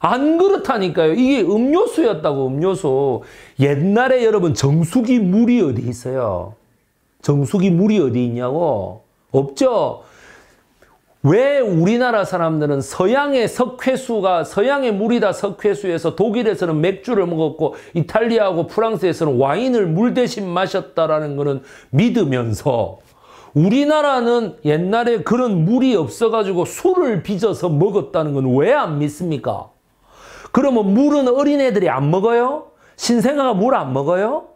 안 그렇다니까요. 이게 음료수였다고, 음료수. 옛날에 여러분 정수기 물이 어디 있어요? 정수기 물이 어디 있냐고. 없죠. 왜 우리나라 사람들은 서양의 석회수가 서양의 물이다 석회수에서 독일에서는 맥주를 먹었고 이탈리아하고 프랑스에서는 와인을 물 대신 마셨다라는 것은 믿으면서 우리나라는 옛날에 그런 물이 없어가지고 술을 빚어서 먹었다는 건 왜 안 믿습니까? 그러면 물은 어린애들이 안 먹어요? 신생아가 물 안 먹어요?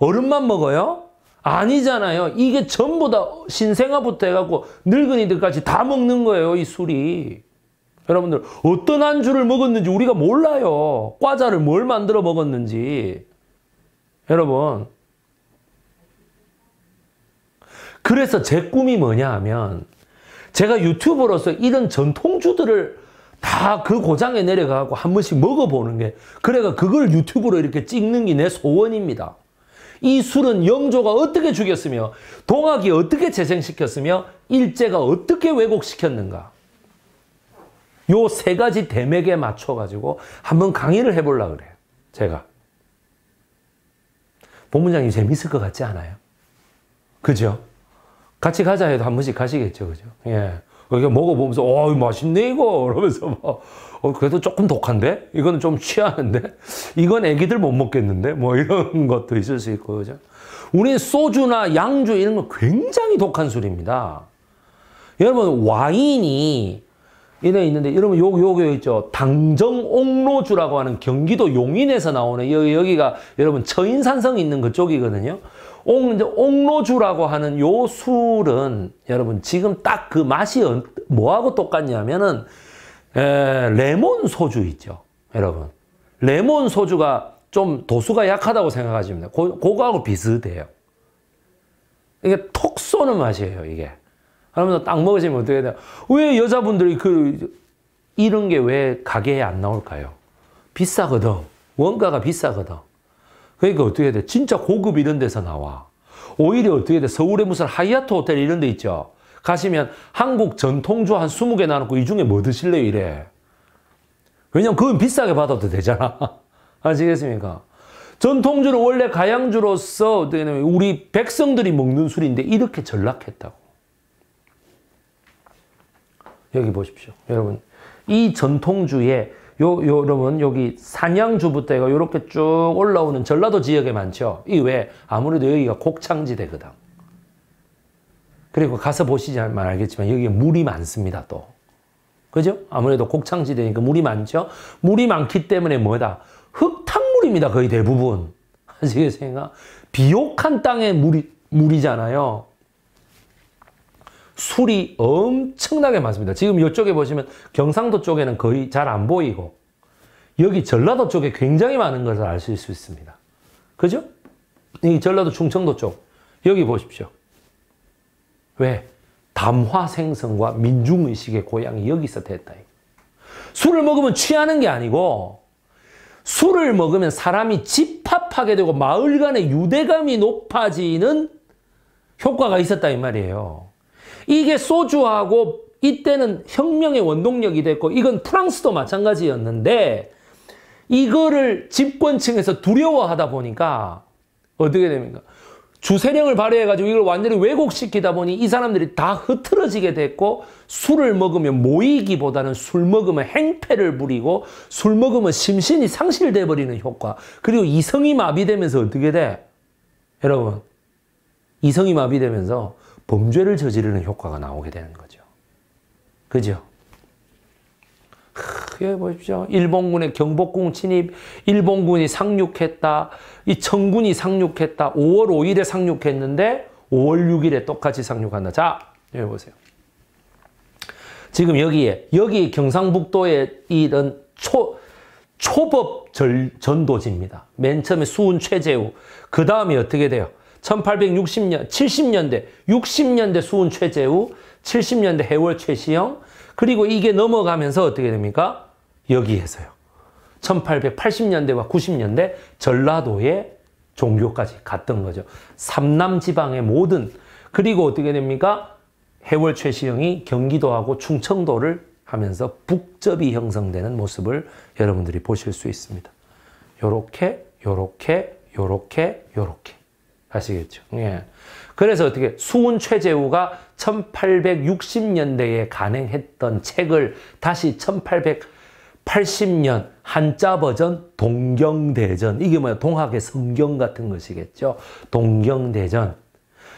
어른만 먹어요? 아니잖아요. 이게 전부 다 신생아부터 해갖고 늙은이들까지 다 먹는 거예요. 이 술이. 여러분들 어떤 안주를 먹었는지 우리가 몰라요. 과자를 뭘 만들어 먹었는지. 여러분 그래서 제 꿈이 뭐냐 하면 제가 유튜버로서 이런 전통주들을 다 그 고장에 내려가고 한 번씩 먹어보는 게 그래가 그걸 유튜브로 이렇게 찍는 게 내 소원입니다. 이 술은 영조가 어떻게 죽였으며 동학이 어떻게 재생시켰으며 일제가 어떻게 왜곡시켰는가. 요 세 가지 대맥에 맞춰가지고 한번 강의를 해보려 그래요. 제가. 본문장님 재밌을 것 같지 않아요? 그죠? 같이 가자 해도 한 번씩 가시겠죠. 그죠? 예. 그러니까 먹어보면서 어 맛있네 이거 그러면서 막 어, 그래도 조금 독한데 이거는 좀 취하는데 이건 애기들 못 먹겠는데 뭐 이런 것도 있을 수 있고 그죠? 우리 소주나 양주 이런 거 굉장히 독한 술입니다. 여러분 와인이 이래 있는데 여러분 여기 여기 있죠 당정 옥로주라고 하는 경기도 용인에서 나오는 여기 여기가 여러분 처인산성 있는 그쪽이거든요. 옥, 옥로주라고 하는 요 술은 여러분 지금 딱 그 맛이 뭐하고 똑같냐면은 에, 레몬 소주 있죠. 여러분. 레몬 소주가 좀 도수가 약하다고 생각하시면 돼요. 고, 그거하고 비슷해요. 이게 톡 쏘는 맛이에요, 이게. 그러면 딱 먹으시면 어떻게 돼요? 왜 여자분들이 그, 이런 게 왜 가게에 안 나올까요? 비싸거든. 원가가 비싸거든. 그러니까 어떻게 돼? 진짜 고급 이런 데서 나와. 오히려 어떻게 돼? 서울에 무슨 하이아트 호텔 이런 데 있죠? 가시면 한국 전통주 한 20개 나놓고 이 중에 뭐 드실래요? 이래. 왜냐면 그건 비싸게 받아도 되잖아. 아시겠습니까? 전통주는 원래 가양주로서 우리 백성들이 먹는 술인데 이렇게 전락했다고. 여기 보십시오. 여러분, 이 전통주에 요, 요, 여러분, 여기 산양주부터 이렇게 쭉 올라오는 전라도 지역에 많죠. 이 왜? 아무래도 여기가 곡창지대거든. 그리고 가서 보시면 알겠지만 여기 물이 많습니다, 또. 그죠? 아무래도 곡창지대니까 물이 많죠? 물이 많기 때문에 뭐다? 흙탕물입니다, 거의 대부분. 아시겠습니까? 비옥한 땅에 물이, 물이잖아요. 술이 엄청나게 많습니다. 지금 이쪽에 보시면 경상도 쪽에는 거의 잘 안 보이고 여기 전라도 쪽에 굉장히 많은 것을 알 수 있습니다. 그죠? 이 전라도 충청도 쪽 여기 보십시오. 왜? 담화 생성과 민중의식의 고향이 여기서 됐다. 술을 먹으면 취하는 게 아니고 술을 먹으면 사람이 집합하게 되고 마을 간의 유대감이 높아지는 효과가 있었다 이 말이에요. 이게 소주하고 이때는 혁명의 원동력이 됐고 이건 프랑스도 마찬가지였는데 이거를 집권층에서 두려워하다 보니까 어떻게 됩니까? 주세령을 발휘해가지고 이걸 완전히 왜곡시키다 보니 이 사람들이 다 흐트러지게 됐고 술을 먹으면 모이기보다는 술 먹으면 행패를 부리고 술 먹으면 심신이 상실돼 버리는 효과 그리고 이성이 마비되면서 어떻게 돼? 여러분 이성이 마비되면서 범죄를 저지르는 효과가 나오게 되는 거죠. 그죠? 크게 보십시오. 일본군의 경복궁 침입, 일본군이 상륙했다. 이 청군이 상륙했다. 5월 5일에 상륙했는데 5월 6일에 똑같이 상륙한다. 자, 여기 보세요. 지금 여기에 여기 경상북도에 이런 초 초법 전도지입니다. 맨 처음에 수은 최재우 그 다음에 어떻게 돼요? 1860년, 70년대, 60년대 수훈 최재우, 70년대 해월 최시영, 그리고 이게 넘어가면서 어떻게 됩니까? 여기에서요. 1880년대와 90년대 전라도의 종교까지 갔던 거죠. 삼남 지방의 모든 그리고 어떻게 됩니까? 해월 최시영이 경기도하고 충청도를 하면서 북접이 형성되는 모습을 여러분들이 보실 수 있습니다. 요렇게 요렇게 요렇게 요렇게 아시겠죠? 예. 그래서 어떻게 수은 최재우가 1860년대에 간행했던 책을 다시 1880년 한자 버전 동경대전 이게 뭐야 동학의 성경 같은 것이겠죠. 동경대전.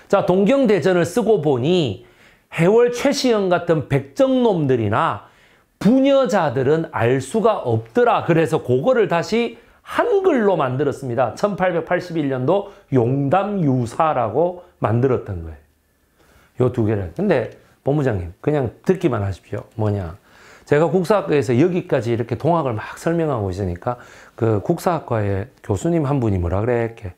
자 동경대전을 쓰고 보니 해월 최시영 같은 백정놈들이나 부녀자들은 알 수가 없더라. 그래서 그거를 다시 한글로 만들었습니다. 1881년도 용담유사라고 만들었던 거예요. 요 두 개를. 근데 본부장님 그냥 듣기만 하십시오. 뭐냐. 제가 국사학과에서 여기까지 이렇게 동학을 막 설명하고 있으니까 그 국사학과의 교수님 한 분이 뭐라 그래 이렇게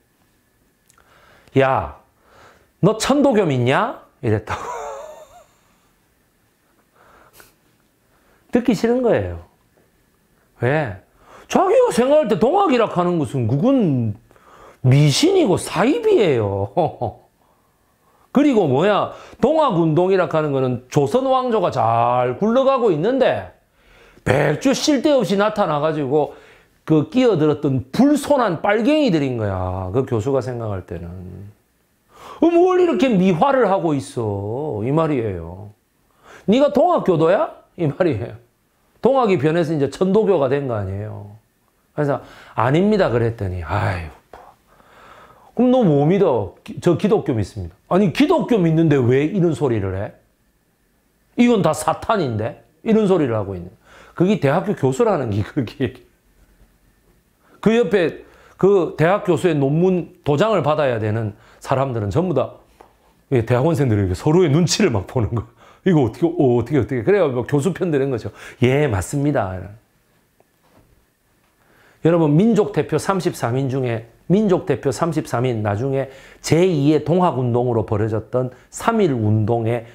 야너 천도교 믿냐? 이랬다고 듣기 싫은 거예요. 왜? 자기가 생각할 때 동학이라 하는 것은 그건 미신이고 사입이에요. 그리고 뭐야 동학운동이라 하는 거는 조선 왕조가 잘 굴러가고 있는데 백주 쓸데없이 나타나가지고 그 끼어들었던 불손한 빨갱이들인 거야. 그 교수가 생각할 때는. 어, 뭘 이렇게 미화를 하고 있어. 이 말이에요. 네가 동학교도야? 이 말이에요. 동학이 변해서 이제 천도교가 된 거 아니에요. 그래서 아닙니다 그랬더니 아유 뭐. 그럼 너 뭐 믿어? 저 기독교 믿습니다. 아니 기독교 믿는데 왜 이런 소리를 해? 이건 다 사탄인데? 이런 소리를 하고 있는 그게 대학교 교수라는 게 그게 그 옆에 그 대학 교수의 논문 도장을 받아야 되는 사람들은 전부 다 대학원생들에게 서로의 눈치를 막 보는 거 이거 어떻게 어, 떻게 어떻게 그래요 뭐 교수 편드는 거죠 예 맞습니다 여러분 민족 대표 33인 중에 민족 대표 33인 나중에 제2의 동학운동으로 벌어졌던 3.1 운동의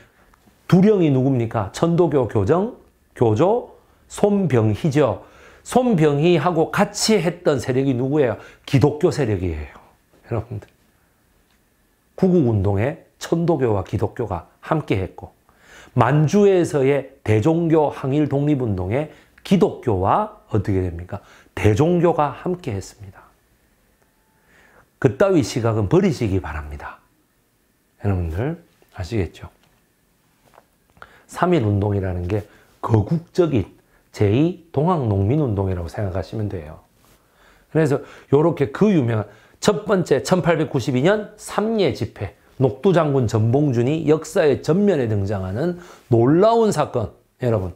두령이 누굽니까? 천도교 교정, 교조, 손병희죠. 손병희하고 같이 했던 세력이 누구예요? 기독교 세력이에요. 여러분들. 구국운동에 천도교와 기독교가 함께 했고 만주에서의 대종교 항일 독립운동에 기독교와 어떻게 됩니까? 대종교가 함께 했습니다. 그따위 시각은 버리시기 바랍니다. 여러분들 아시겠죠? 3.1 운동이라는 게 거국적인 제2 동학농민운동이라고 생각하시면 돼요. 그래서 요렇게 그 유명한 첫 번째 1892년 삼례 집회 녹두 장군 전봉준이 역사의 전면에 등장하는 놀라운 사건 여러분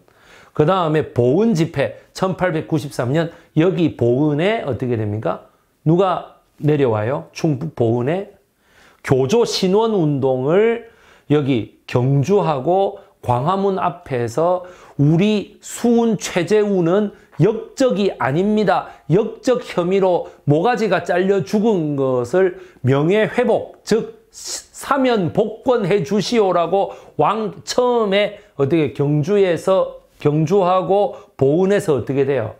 그 다음에 보은 집회 1893년 여기 보은에 어떻게 됩니까? 누가 내려와요? 충북 보은에 교조 신원 운동을 여기 경주하고 광화문 앞에서 우리 수은 최재우는 역적이 아닙니다. 역적 혐의로 모가지가 잘려 죽은 것을 명예회복, 즉 사면 복권해 주시오라고 왕 처음에 어떻게 경주에서 경주하고 보은에서 어떻게 돼요?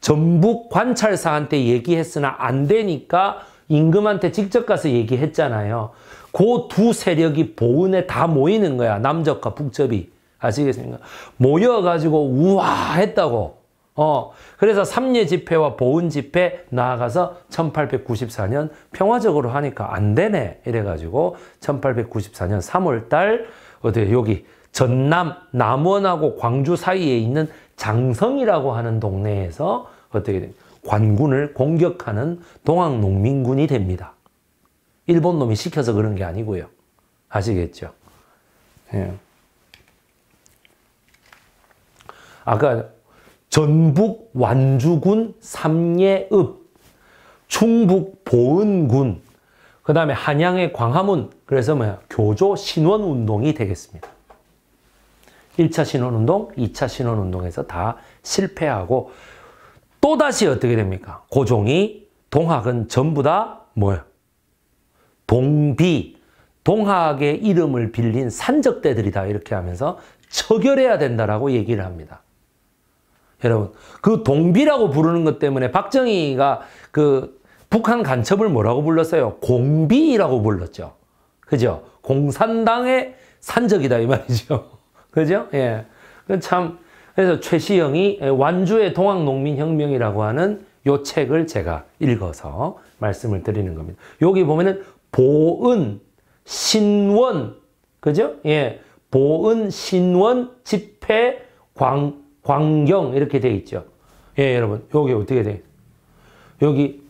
전북 관찰사한테 얘기했으나 안 되니까 임금한테 직접 가서 얘기했잖아요. 그 두 세력이 보은에 다 모이는 거야. 남적과 북적이. 아시겠습니까? 모여가지고 우와했다고. 어, 그래서 삼례 집회와 보은 집회 나아가서 1894년 평화적으로 하니까 안 되네. 이래가지고 1894년 3월달 어디 여기 전남 남원하고 광주 사이에 있는 장성이라고 하는 동네에서 어떻게 됩니까? 관군을 공격하는 동학농민군이 됩니다. 일본 놈이 시켜서 그런 게 아니고요. 아시겠죠? 예. 아까 전북 완주군 삼예읍, 충북 보은군, 그 다음에 한양의 광화문, 그래서 뭐야, 교조 신원운동이 되겠습니다. 1차 신원운동, 2차 신원운동에서 다 실패하고 또다시 어떻게 됩니까? 고종이 동학은 전부 다 뭐예요? 동비, 동학의 이름을 빌린 산적대들이다 이렇게 하면서 처결해야 된다라고 얘기를 합니다. 여러분, 그 동비라고 부르는 것 때문에 박정희가 그 북한 간첩을 뭐라고 불렀어요? 공비라고 불렀죠. 그죠? 공산당의 산적이다 이 말이죠. 그죠? 예. 그 참, 그래서 최시영이 완주의 동학농민혁명이라고 하는 요 책을 제가 읽어서 말씀을 드리는 겁니다. 여기 보면은 보은, 신원, 그죠? 예. 보은, 신원, 집회, 광, 광경 이렇게 돼 있죠. 예, 여러분. 여기 어떻게 돼? 여기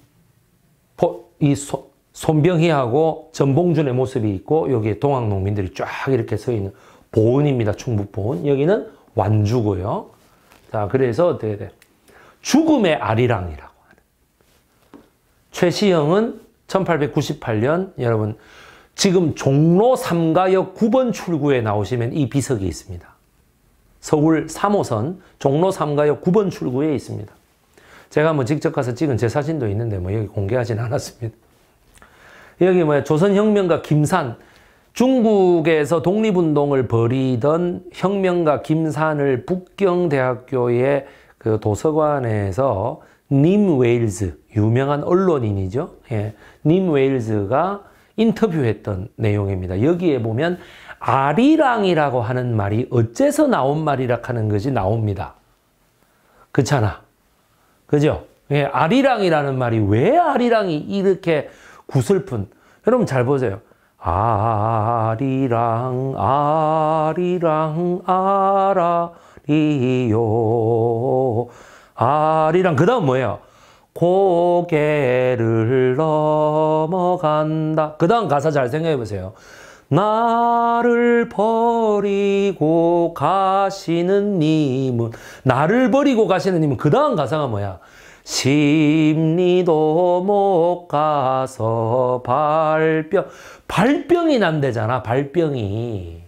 포, 이 소, 손병희하고 전봉준의 모습이 있고 여기에 동학 농민들이 쫙 이렇게 서 있는 보은입니다. 충북 보은. 여기는 완주고요. 자, 그래서 어떻 죽음의 아리랑이라고 하는. 최시형은 1898년 여러분 지금 종로 3가역 9번 출구에 나오시면 이 비석이 있습니다. 서울 3호선 종로 3가역 9번 출구에 있습니다. 제가 뭐 직접 가서 찍은 제 사진도 있는데 뭐 여기 공개하진 않았습니다. 여기 뭐 조선혁명가 김산 중국에서 독립운동을 벌이던 혁명가 김산을 북경대학교의 그 도서관에서 님 웨일즈, 유명한 언론인이죠. 예, 님 웨일즈가 인터뷰했던 내용입니다. 여기에 보면 아리랑이라고 하는 말이 어째서 나온 말이라 하는 것이 나옵니다. 그렇잖아. 그죠? 예, 아리랑이라는 말이 왜 아리랑이 이렇게 구슬픈 여러분 잘 보세요. 아리랑 아리랑 아라리요 아리랑 그 다음 뭐예요? 고개를 넘어간다 그 다음 가사 잘 생각해 보세요 나를 버리고 가시는 님은 나를 버리고 가시는 님은 그 다음 가사가 뭐야? 심리도 못 가서 발병 발병이 난대잖아 발병이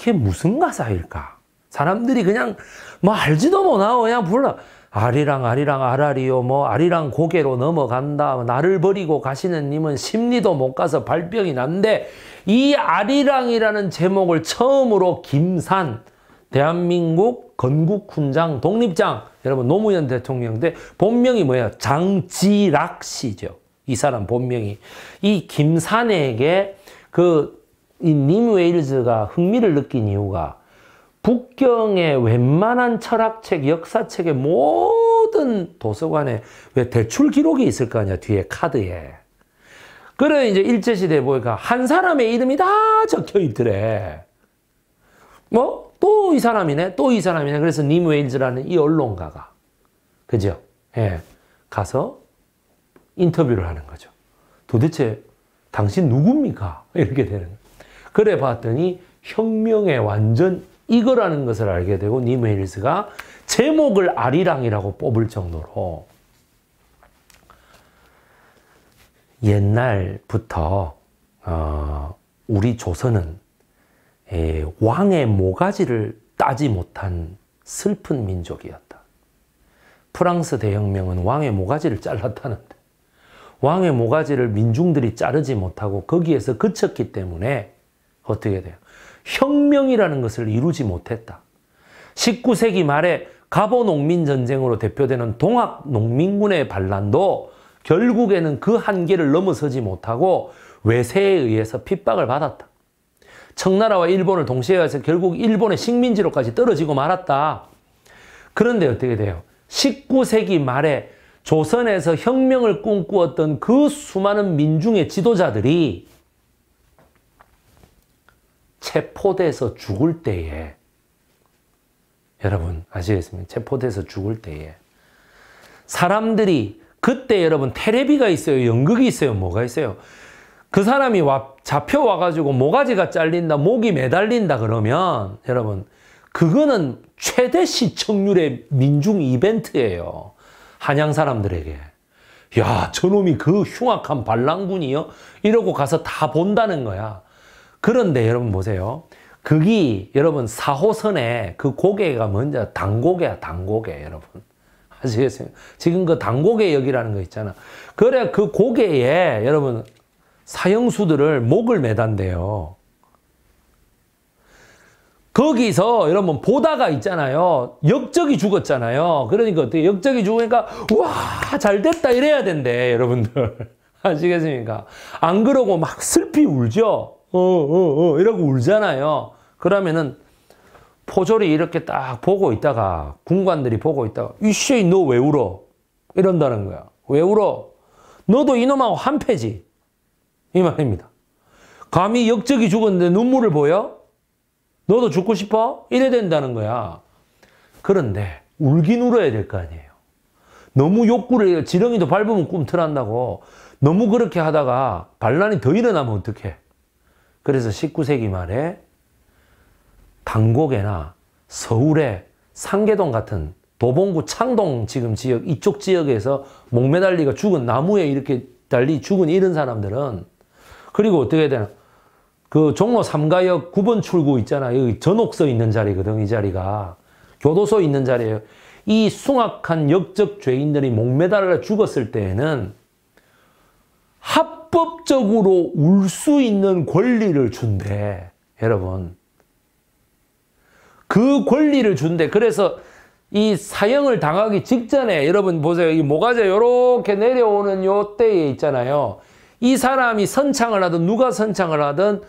이게 무슨 가사일까 사람들이 그냥 뭐 알지도 못하고 그냥 불러 아리랑 아리랑 아라리요 뭐 아리랑 고개로 넘어간다 나를 버리고 가시는 님은 심리도 못 가서 발병이 난데 이 아리랑이라는 제목을 처음으로 김산 대한민국 건국훈장 독립장 여러분 노무현 대통령 때 본명이 뭐예요? 장지락 씨죠. 이 사람 본명이 이 김산에게 그이 님웨일즈가 흥미를 느낀 이유가 북경의 웬만한 철학책, 역사책의 모든 도서관에 왜 대출 기록이 있을 거 아니야 뒤에 카드에. 그래 이제 일제시대 보니까 한 사람의 이름이 다 적혀 있더래. 뭐 또이 사람이네, 또 이 사람이네. 그래서 님 웨일즈라는 이 언론가가, 그죠? 예, 가서 인터뷰를 하는 거죠. 도대체 당신 누굽니까? 이렇게 되는 거예요. 그래 봤더니 혁명의 완전 이거라는 것을 알게 되고 님 웨일즈가 제목을 아리랑이라고 뽑을 정도로 옛날부터 어, 우리 조선은 에, 왕의 모가지를 따지 못한 슬픈 민족이었다. 프랑스 대혁명은 왕의 모가지를 잘랐다는데 왕의 모가지를 민중들이 자르지 못하고 거기에서 그쳤기 때문에 어떻게 돼요? 혁명이라는 것을 이루지 못했다. 19세기 말에 갑오 농민 전쟁으로 대표되는 동학 농민군의 반란도 결국에는 그 한계를 넘어서지 못하고 외세에 의해서 핍박을 받았다. 청나라와 일본을 동시에 해서 결국 일본의 식민지로까지 떨어지고 말았다. 그런데 어떻게 돼요? 19세기 말에 조선에서 혁명을 꿈꾸었던 그 수많은 민중의 지도자들이 체포돼서 죽을 때에 여러분 아시겠습니까? 체포돼서 죽을 때에 사람들이 그때 여러분 테레비가 있어요. 연극이 있어요. 뭐가 있어요? 그 사람이 와 잡혀와 가지고 모가지가 잘린다, 목이 매달린다 그러면 여러분 그거는 최대 시청률의 민중 이벤트예요. 한양 사람들에게. 야, 저놈이 그 흉악한 반란군이요? 이러고 가서 다 본다는 거야. 그런데 여러분 보세요. 그기 여러분 4호선에 그 고개가 먼저 당고개야, 당고개 여러분. 아시겠어요? 지금 그 당고개 역이라는 거 있잖아. 그래, 그 고개에 여러분 사형수들을 목을 매단대요. 거기서 여러분 뭐 보다가 있잖아요. 역적이 죽었잖아요. 그러니까 어떻게 역적이 죽으니까 와 잘됐다 이래야 된대 여러분들 아시겠습니까? 안 그러고 막 슬피 울죠. 어어어 어, 어, 이러고 울잖아요. 그러면은 포졸이 이렇게 딱 보고 있다가 군관들이 보고 있다가 이씨 너왜 울어? 이런다는 거야. 왜 울어? 너도 이놈하고 한패지. 이 말입니다. 감히 역적이 죽었는데 눈물을 보여? 너도 죽고 싶어? 이래 된다는 거야. 그런데 울긴 울어야 될 거 아니에요. 너무 욕구를 지렁이도 밟으면 꿈틀한다고. 너무 그렇게 하다가 반란이 더 일어나면 어떡해. 그래서 19세기 말에 당곡에나 서울의 상계동 같은 도봉구 창동 지금 지역 이쪽 지역에서 목매달리가 죽은 나무에 이렇게 달리 죽은 이런 사람들은 그리고 어떻게 되나? 그 종로 3가역 9번 출구 있잖아. 여기 전옥서 있는 자리거든, 이 자리가. 교도소 있는 자리예요. 이 숭악한 역적 죄인들이 목매달려 죽었을 때에는 합법적으로 울 수 있는 권리를 준대. 여러분. 그 권리를 준대. 그래서 이 사형을 당하기 직전에 여러분 보세요. 이 모가제 요렇게 내려오는 요 때에 있잖아요. 이 사람이 선창을 하든 누가 선창을 하든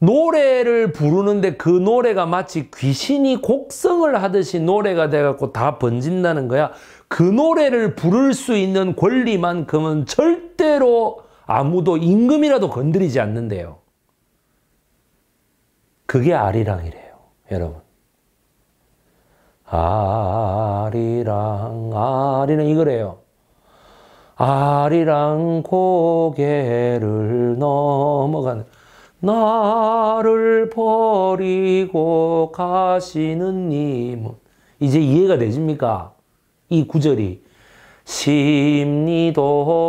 노래를 부르는데 그 노래가 마치 귀신이 곡성을 하듯이 노래가 돼갖고 다 번진다는 거야. 그 노래를 부를 수 있는 권리만큼은 절대로 아무도 임금이라도 건드리지 않는데요. 그게 아리랑이래요. 여러분. 아리랑, 아리랑 이거래요. 아리랑 고개를 넘어가는 나를 버리고 가시는 님은 이제 이해가 되십니까? 이 구절이 심리도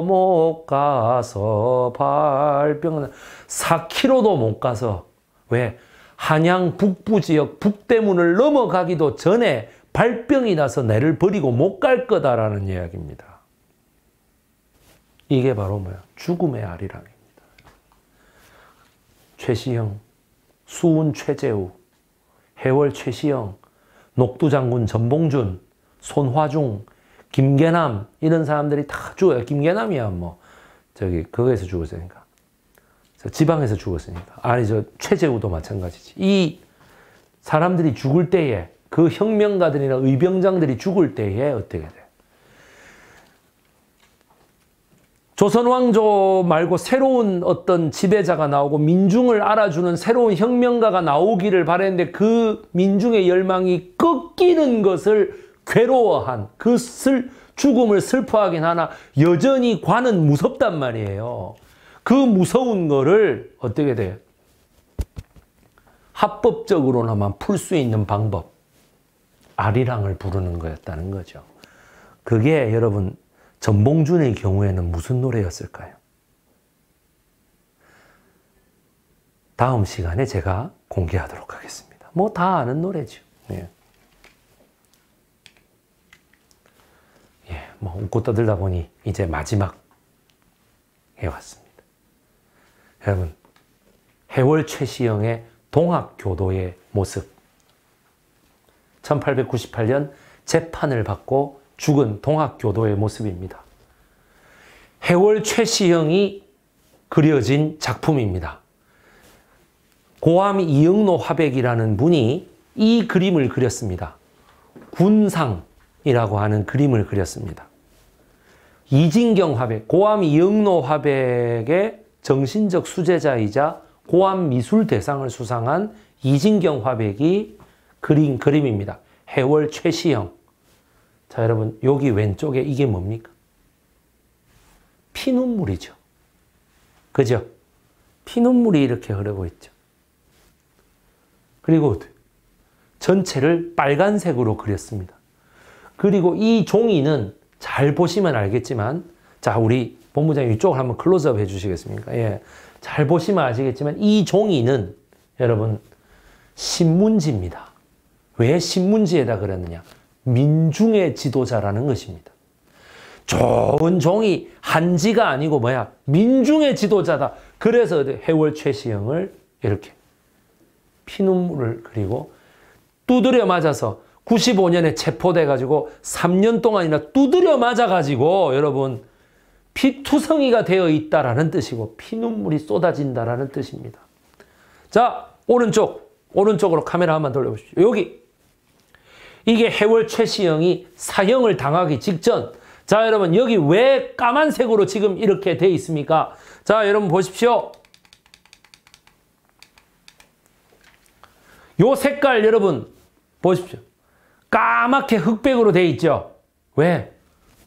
못 가서 발병 4km도 못 가서 왜 한양 북부 지역 북대문을 넘어가기도 전에 발병이 나서 내를 버리고 못 갈 거다라는 이야기입니다. 이게 바로 뭐야? 죽음의 아리랑입니다. 최시형, 수운 최재우, 해월 최시형, 녹두장군 전봉준, 손화중, 김계남 이런 사람들이 다 죽어요. 김계남이야 뭐 저기 거기에서 죽었으니까 지방에서 죽었으니까 아니 저 최재우도 마찬가지지. 이 사람들이 죽을 때에 그 혁명가들이나 의병장들이 죽을 때에 어떻게 돼? 조선왕조 말고 새로운 어떤 지배자가 나오고 민중을 알아주는 새로운 혁명가가 나오기를 바랬는데 그 민중의 열망이 꺾이는 것을 괴로워한 그슬 죽음을 슬퍼하긴 하나 여전히 관은 무섭단 말이에요. 그 무서운 거를 어떻게 돼요? 합법적으로나마풀 수 있는 방법 아리랑을 부르는 거였다는 거죠. 그게 여러분 전봉준의 경우에는 무슨 노래였을까요? 다음 시간에 제가 공개하도록 하겠습니다. 뭐 다 아는 노래죠. 예. 예, 뭐 웃고 떠들다 보니 이제 마지막 해왔습니다. 여러분, 해월 최시영의 동학교도의 모습. 1898년 재판을 받고 죽은 동학교도의 모습입니다. 해월 최시형이 그려진 작품입니다. 고암 이영로 화백이라는 분이 이 그림을 그렸습니다. 군상이라고 하는 그림을 그렸습니다. 이진경 화백, 고암 이영로 화백의 정신적 수제자이자 고암 미술 대상을 수상한 이진경 화백이 그린 그림입니다. 해월 최시형. 자, 여러분, 여기 왼쪽에 이게 뭡니까? 피눈물이죠. 그죠? 피눈물이 이렇게 흐르고 있죠. 그리고 전체를 빨간색으로 그렸습니다. 그리고 이 종이는 잘 보시면 알겠지만, 자, 우리 본부장님 이쪽을 한번 클로즈업 해 주시겠습니까? 예. 잘 보시면 아시겠지만, 이 종이는 여러분, 신문지입니다. 왜 신문지에다 그랬느냐? 민중의 지도자라는 것입니다. 좋은 종이 한지가 아니고 뭐야 민중의 지도자다. 그래서 해월 최시영을 이렇게 피눈물을 그리고 두드려 맞아서 95년에 체포돼 가지고 3년 동안이나 두드려 맞아 가지고 여러분 피투성이가 되어 있다라는 뜻이고 피눈물이 쏟아진다라는 뜻입니다. 자 오른쪽 오른쪽으로 카메라 한번 돌려보십시오. 여기 이게 해월 최시형이 사형을 당하기 직전 자 여러분 여기 왜 까만색으로 지금 이렇게 돼 있습니까? 자 여러분 보십시오. 요 색깔 여러분 보십시오. 까맣게 흑백으로 돼 있죠. 왜?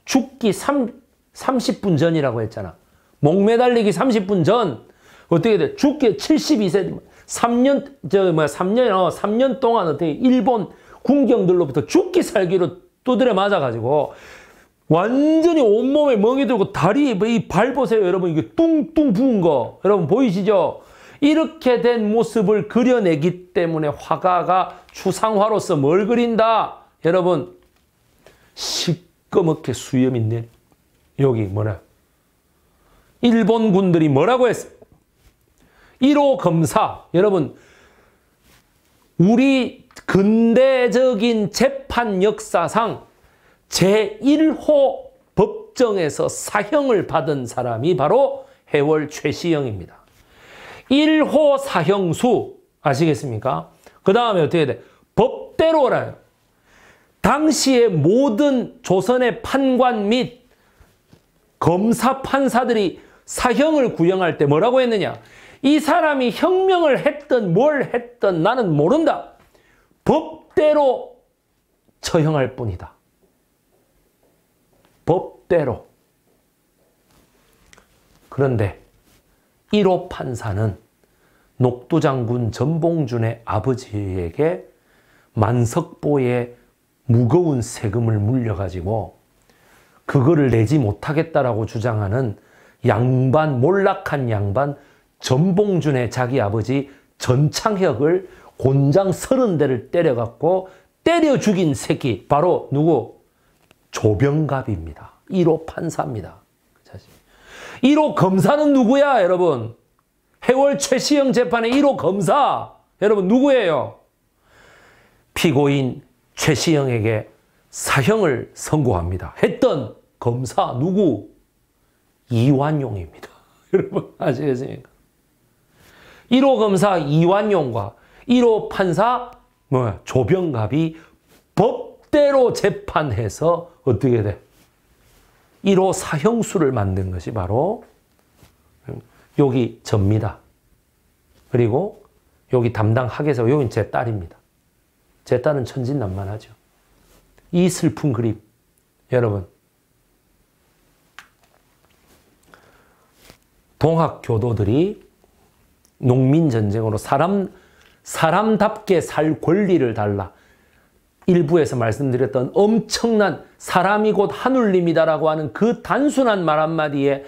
죽기 3, 30분 전이라고 했잖아. 목 매달리기 30분 전 어떻게 돼? 죽기 72세 3년 저 뭐야 3년 어 3년 동안 어떻게 일본 군경들로부터 죽기 살기로 두드려 맞아가지고 완전히 온몸에 멍이 들고 다리 이 발 보세요 여러분 이게 뚱뚱 부은 거 여러분 보이시죠? 이렇게 된 모습을 그려내기 때문에 화가가 추상화로서 뭘 그린다? 여러분 시꺼멓게 수염이 내 여기 뭐냐 일본 군들이 뭐라고 했어? 1호 검사 여러분 우리 근대적인 재판 역사상 제1호 법정에서 사형을 받은 사람이 바로 해월 최시영입니다. 1호 사형수 아시겠습니까? 그 다음에 어떻게 돼? 법대로라요. 당시의 모든 조선의 판관 및 검사 판사들이 사형을 구형할 때 뭐라고 했느냐? 이 사람이 혁명을 했든 뭘 했든 나는 모른다. 법대로 처형할 뿐이다. 법대로. 그런데 1호 판사는 녹두장군 전봉준의 아버지에게 만석보의 무거운 세금을 물려가지고 그거를 내지 못하겠다라고 주장하는 양반 몰락한 양반 전봉준의 자기 아버지 전창혁을 곤장 서른 대를 때려갖고 때려 죽인 새끼 바로 누구? 조병갑입니다. 1호 판사입니다. 1호 그 검사는 누구야 여러분? 해월 최시형 재판의 1호 검사 여러분 누구예요? 피고인 최시형에게 사형을 선고합니다. 했던 검사 누구? 이완용입니다. 여러분 아시겠습니까? 1호 검사 이완용과 1호 판사 뭐야 조병갑이 법대로 재판해서 어떻게 돼? 1호 사형수를 만든 것이 바로 여기 접니다. 그리고 여기 담당 학에서 여긴 제 딸입니다. 제 딸은 천진난만하죠. 이 슬픈 그림 여러분 동학 교도들이 농민 전쟁으로 사람 사람답게 살 권리를 달라. 일부에서 말씀드렸던 엄청난 사람이 곧 하늘님이다라고 하는 그 단순한 말 한마디에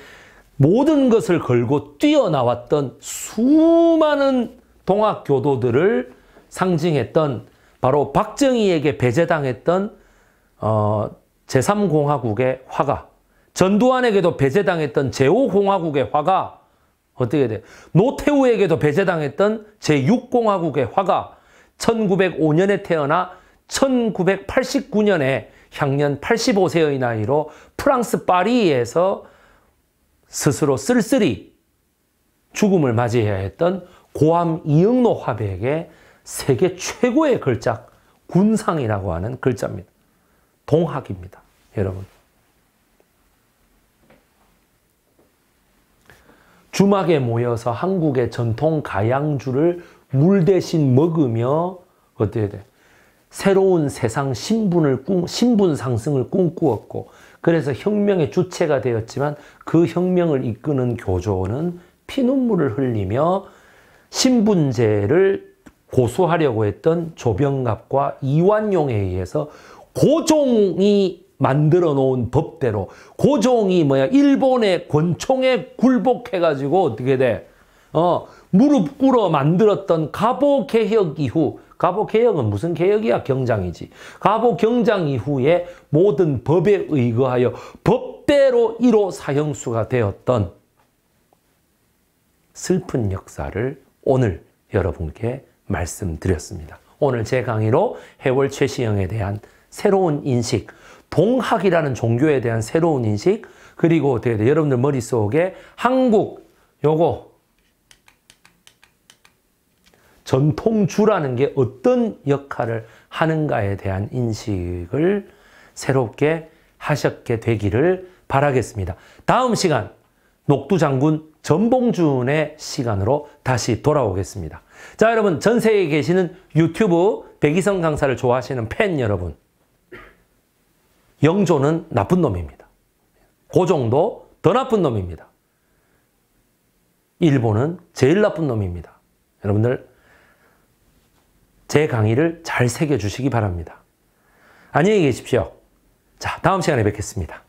모든 것을 걸고 뛰어나왔던 수많은 동학교도들을 상징했던 바로 박정희에게 배제당했던 어, 제3공화국의 화가 전두환에게도 배제당했던 제5공화국의 화가 어떻게 돼? 노태우에게도 배제당했던 제6공화국의 화가 1905년에 태어나 1989년에 향년 85세의 나이로 프랑스 파리에서 스스로 쓸쓸히 죽음을 맞이해야 했던 고함 이응노 화백의 세계 최고의 글작 군상이라고 하는 글자입니다. 동학입니다. 여러분. 주막에 모여서 한국의 전통 가양주를 물 대신 먹으며 어때야 돼? 새로운 세상 신분을 꿈, 신분 상승을 꿈꾸었고 그래서 혁명의 주체가 되었지만 그 혁명을 이끄는 교조는 피눈물을 흘리며 신분제를 고수하려고 했던 조병갑과 이완용에 의해서 고종이 만들어 놓은 법대로 고종이 뭐야 일본의 권총에 굴복해가지고 어떻게 돼? 어 무릎 꿇어 만들었던 갑오 개혁 이후 갑오 개혁은 무슨 개혁이야 경장이지 갑오 경장 이후에 모든 법에 의거하여 법대로 1호 사형수가 되었던 슬픈 역사를 오늘 여러분께 말씀드렸습니다. 오늘 제 강의로 해월 최시형에 대한 새로운 인식, 봉학이라는 종교에 대한 새로운 인식 그리고 어떻게 돼? 여러분들 머릿속에 한국 요거 전통주라는 게 어떤 역할을 하는가에 대한 인식을 새롭게 하셨게 되기를 바라겠습니다. 다음 시간 녹두 장군 전봉준의 시간으로 다시 돌아오겠습니다. 자 여러분 전세에 계시는 유튜브 백이성 강사를 좋아하시는 팬 여러분 영조는 나쁜 놈입니다. 고종도 더 나쁜 놈입니다. 일본은 제일 나쁜 놈입니다. 여러분들 제 강의를 잘 새겨주시기 바랍니다. 안녕히 계십시오. 자, 다음 시간에 뵙겠습니다.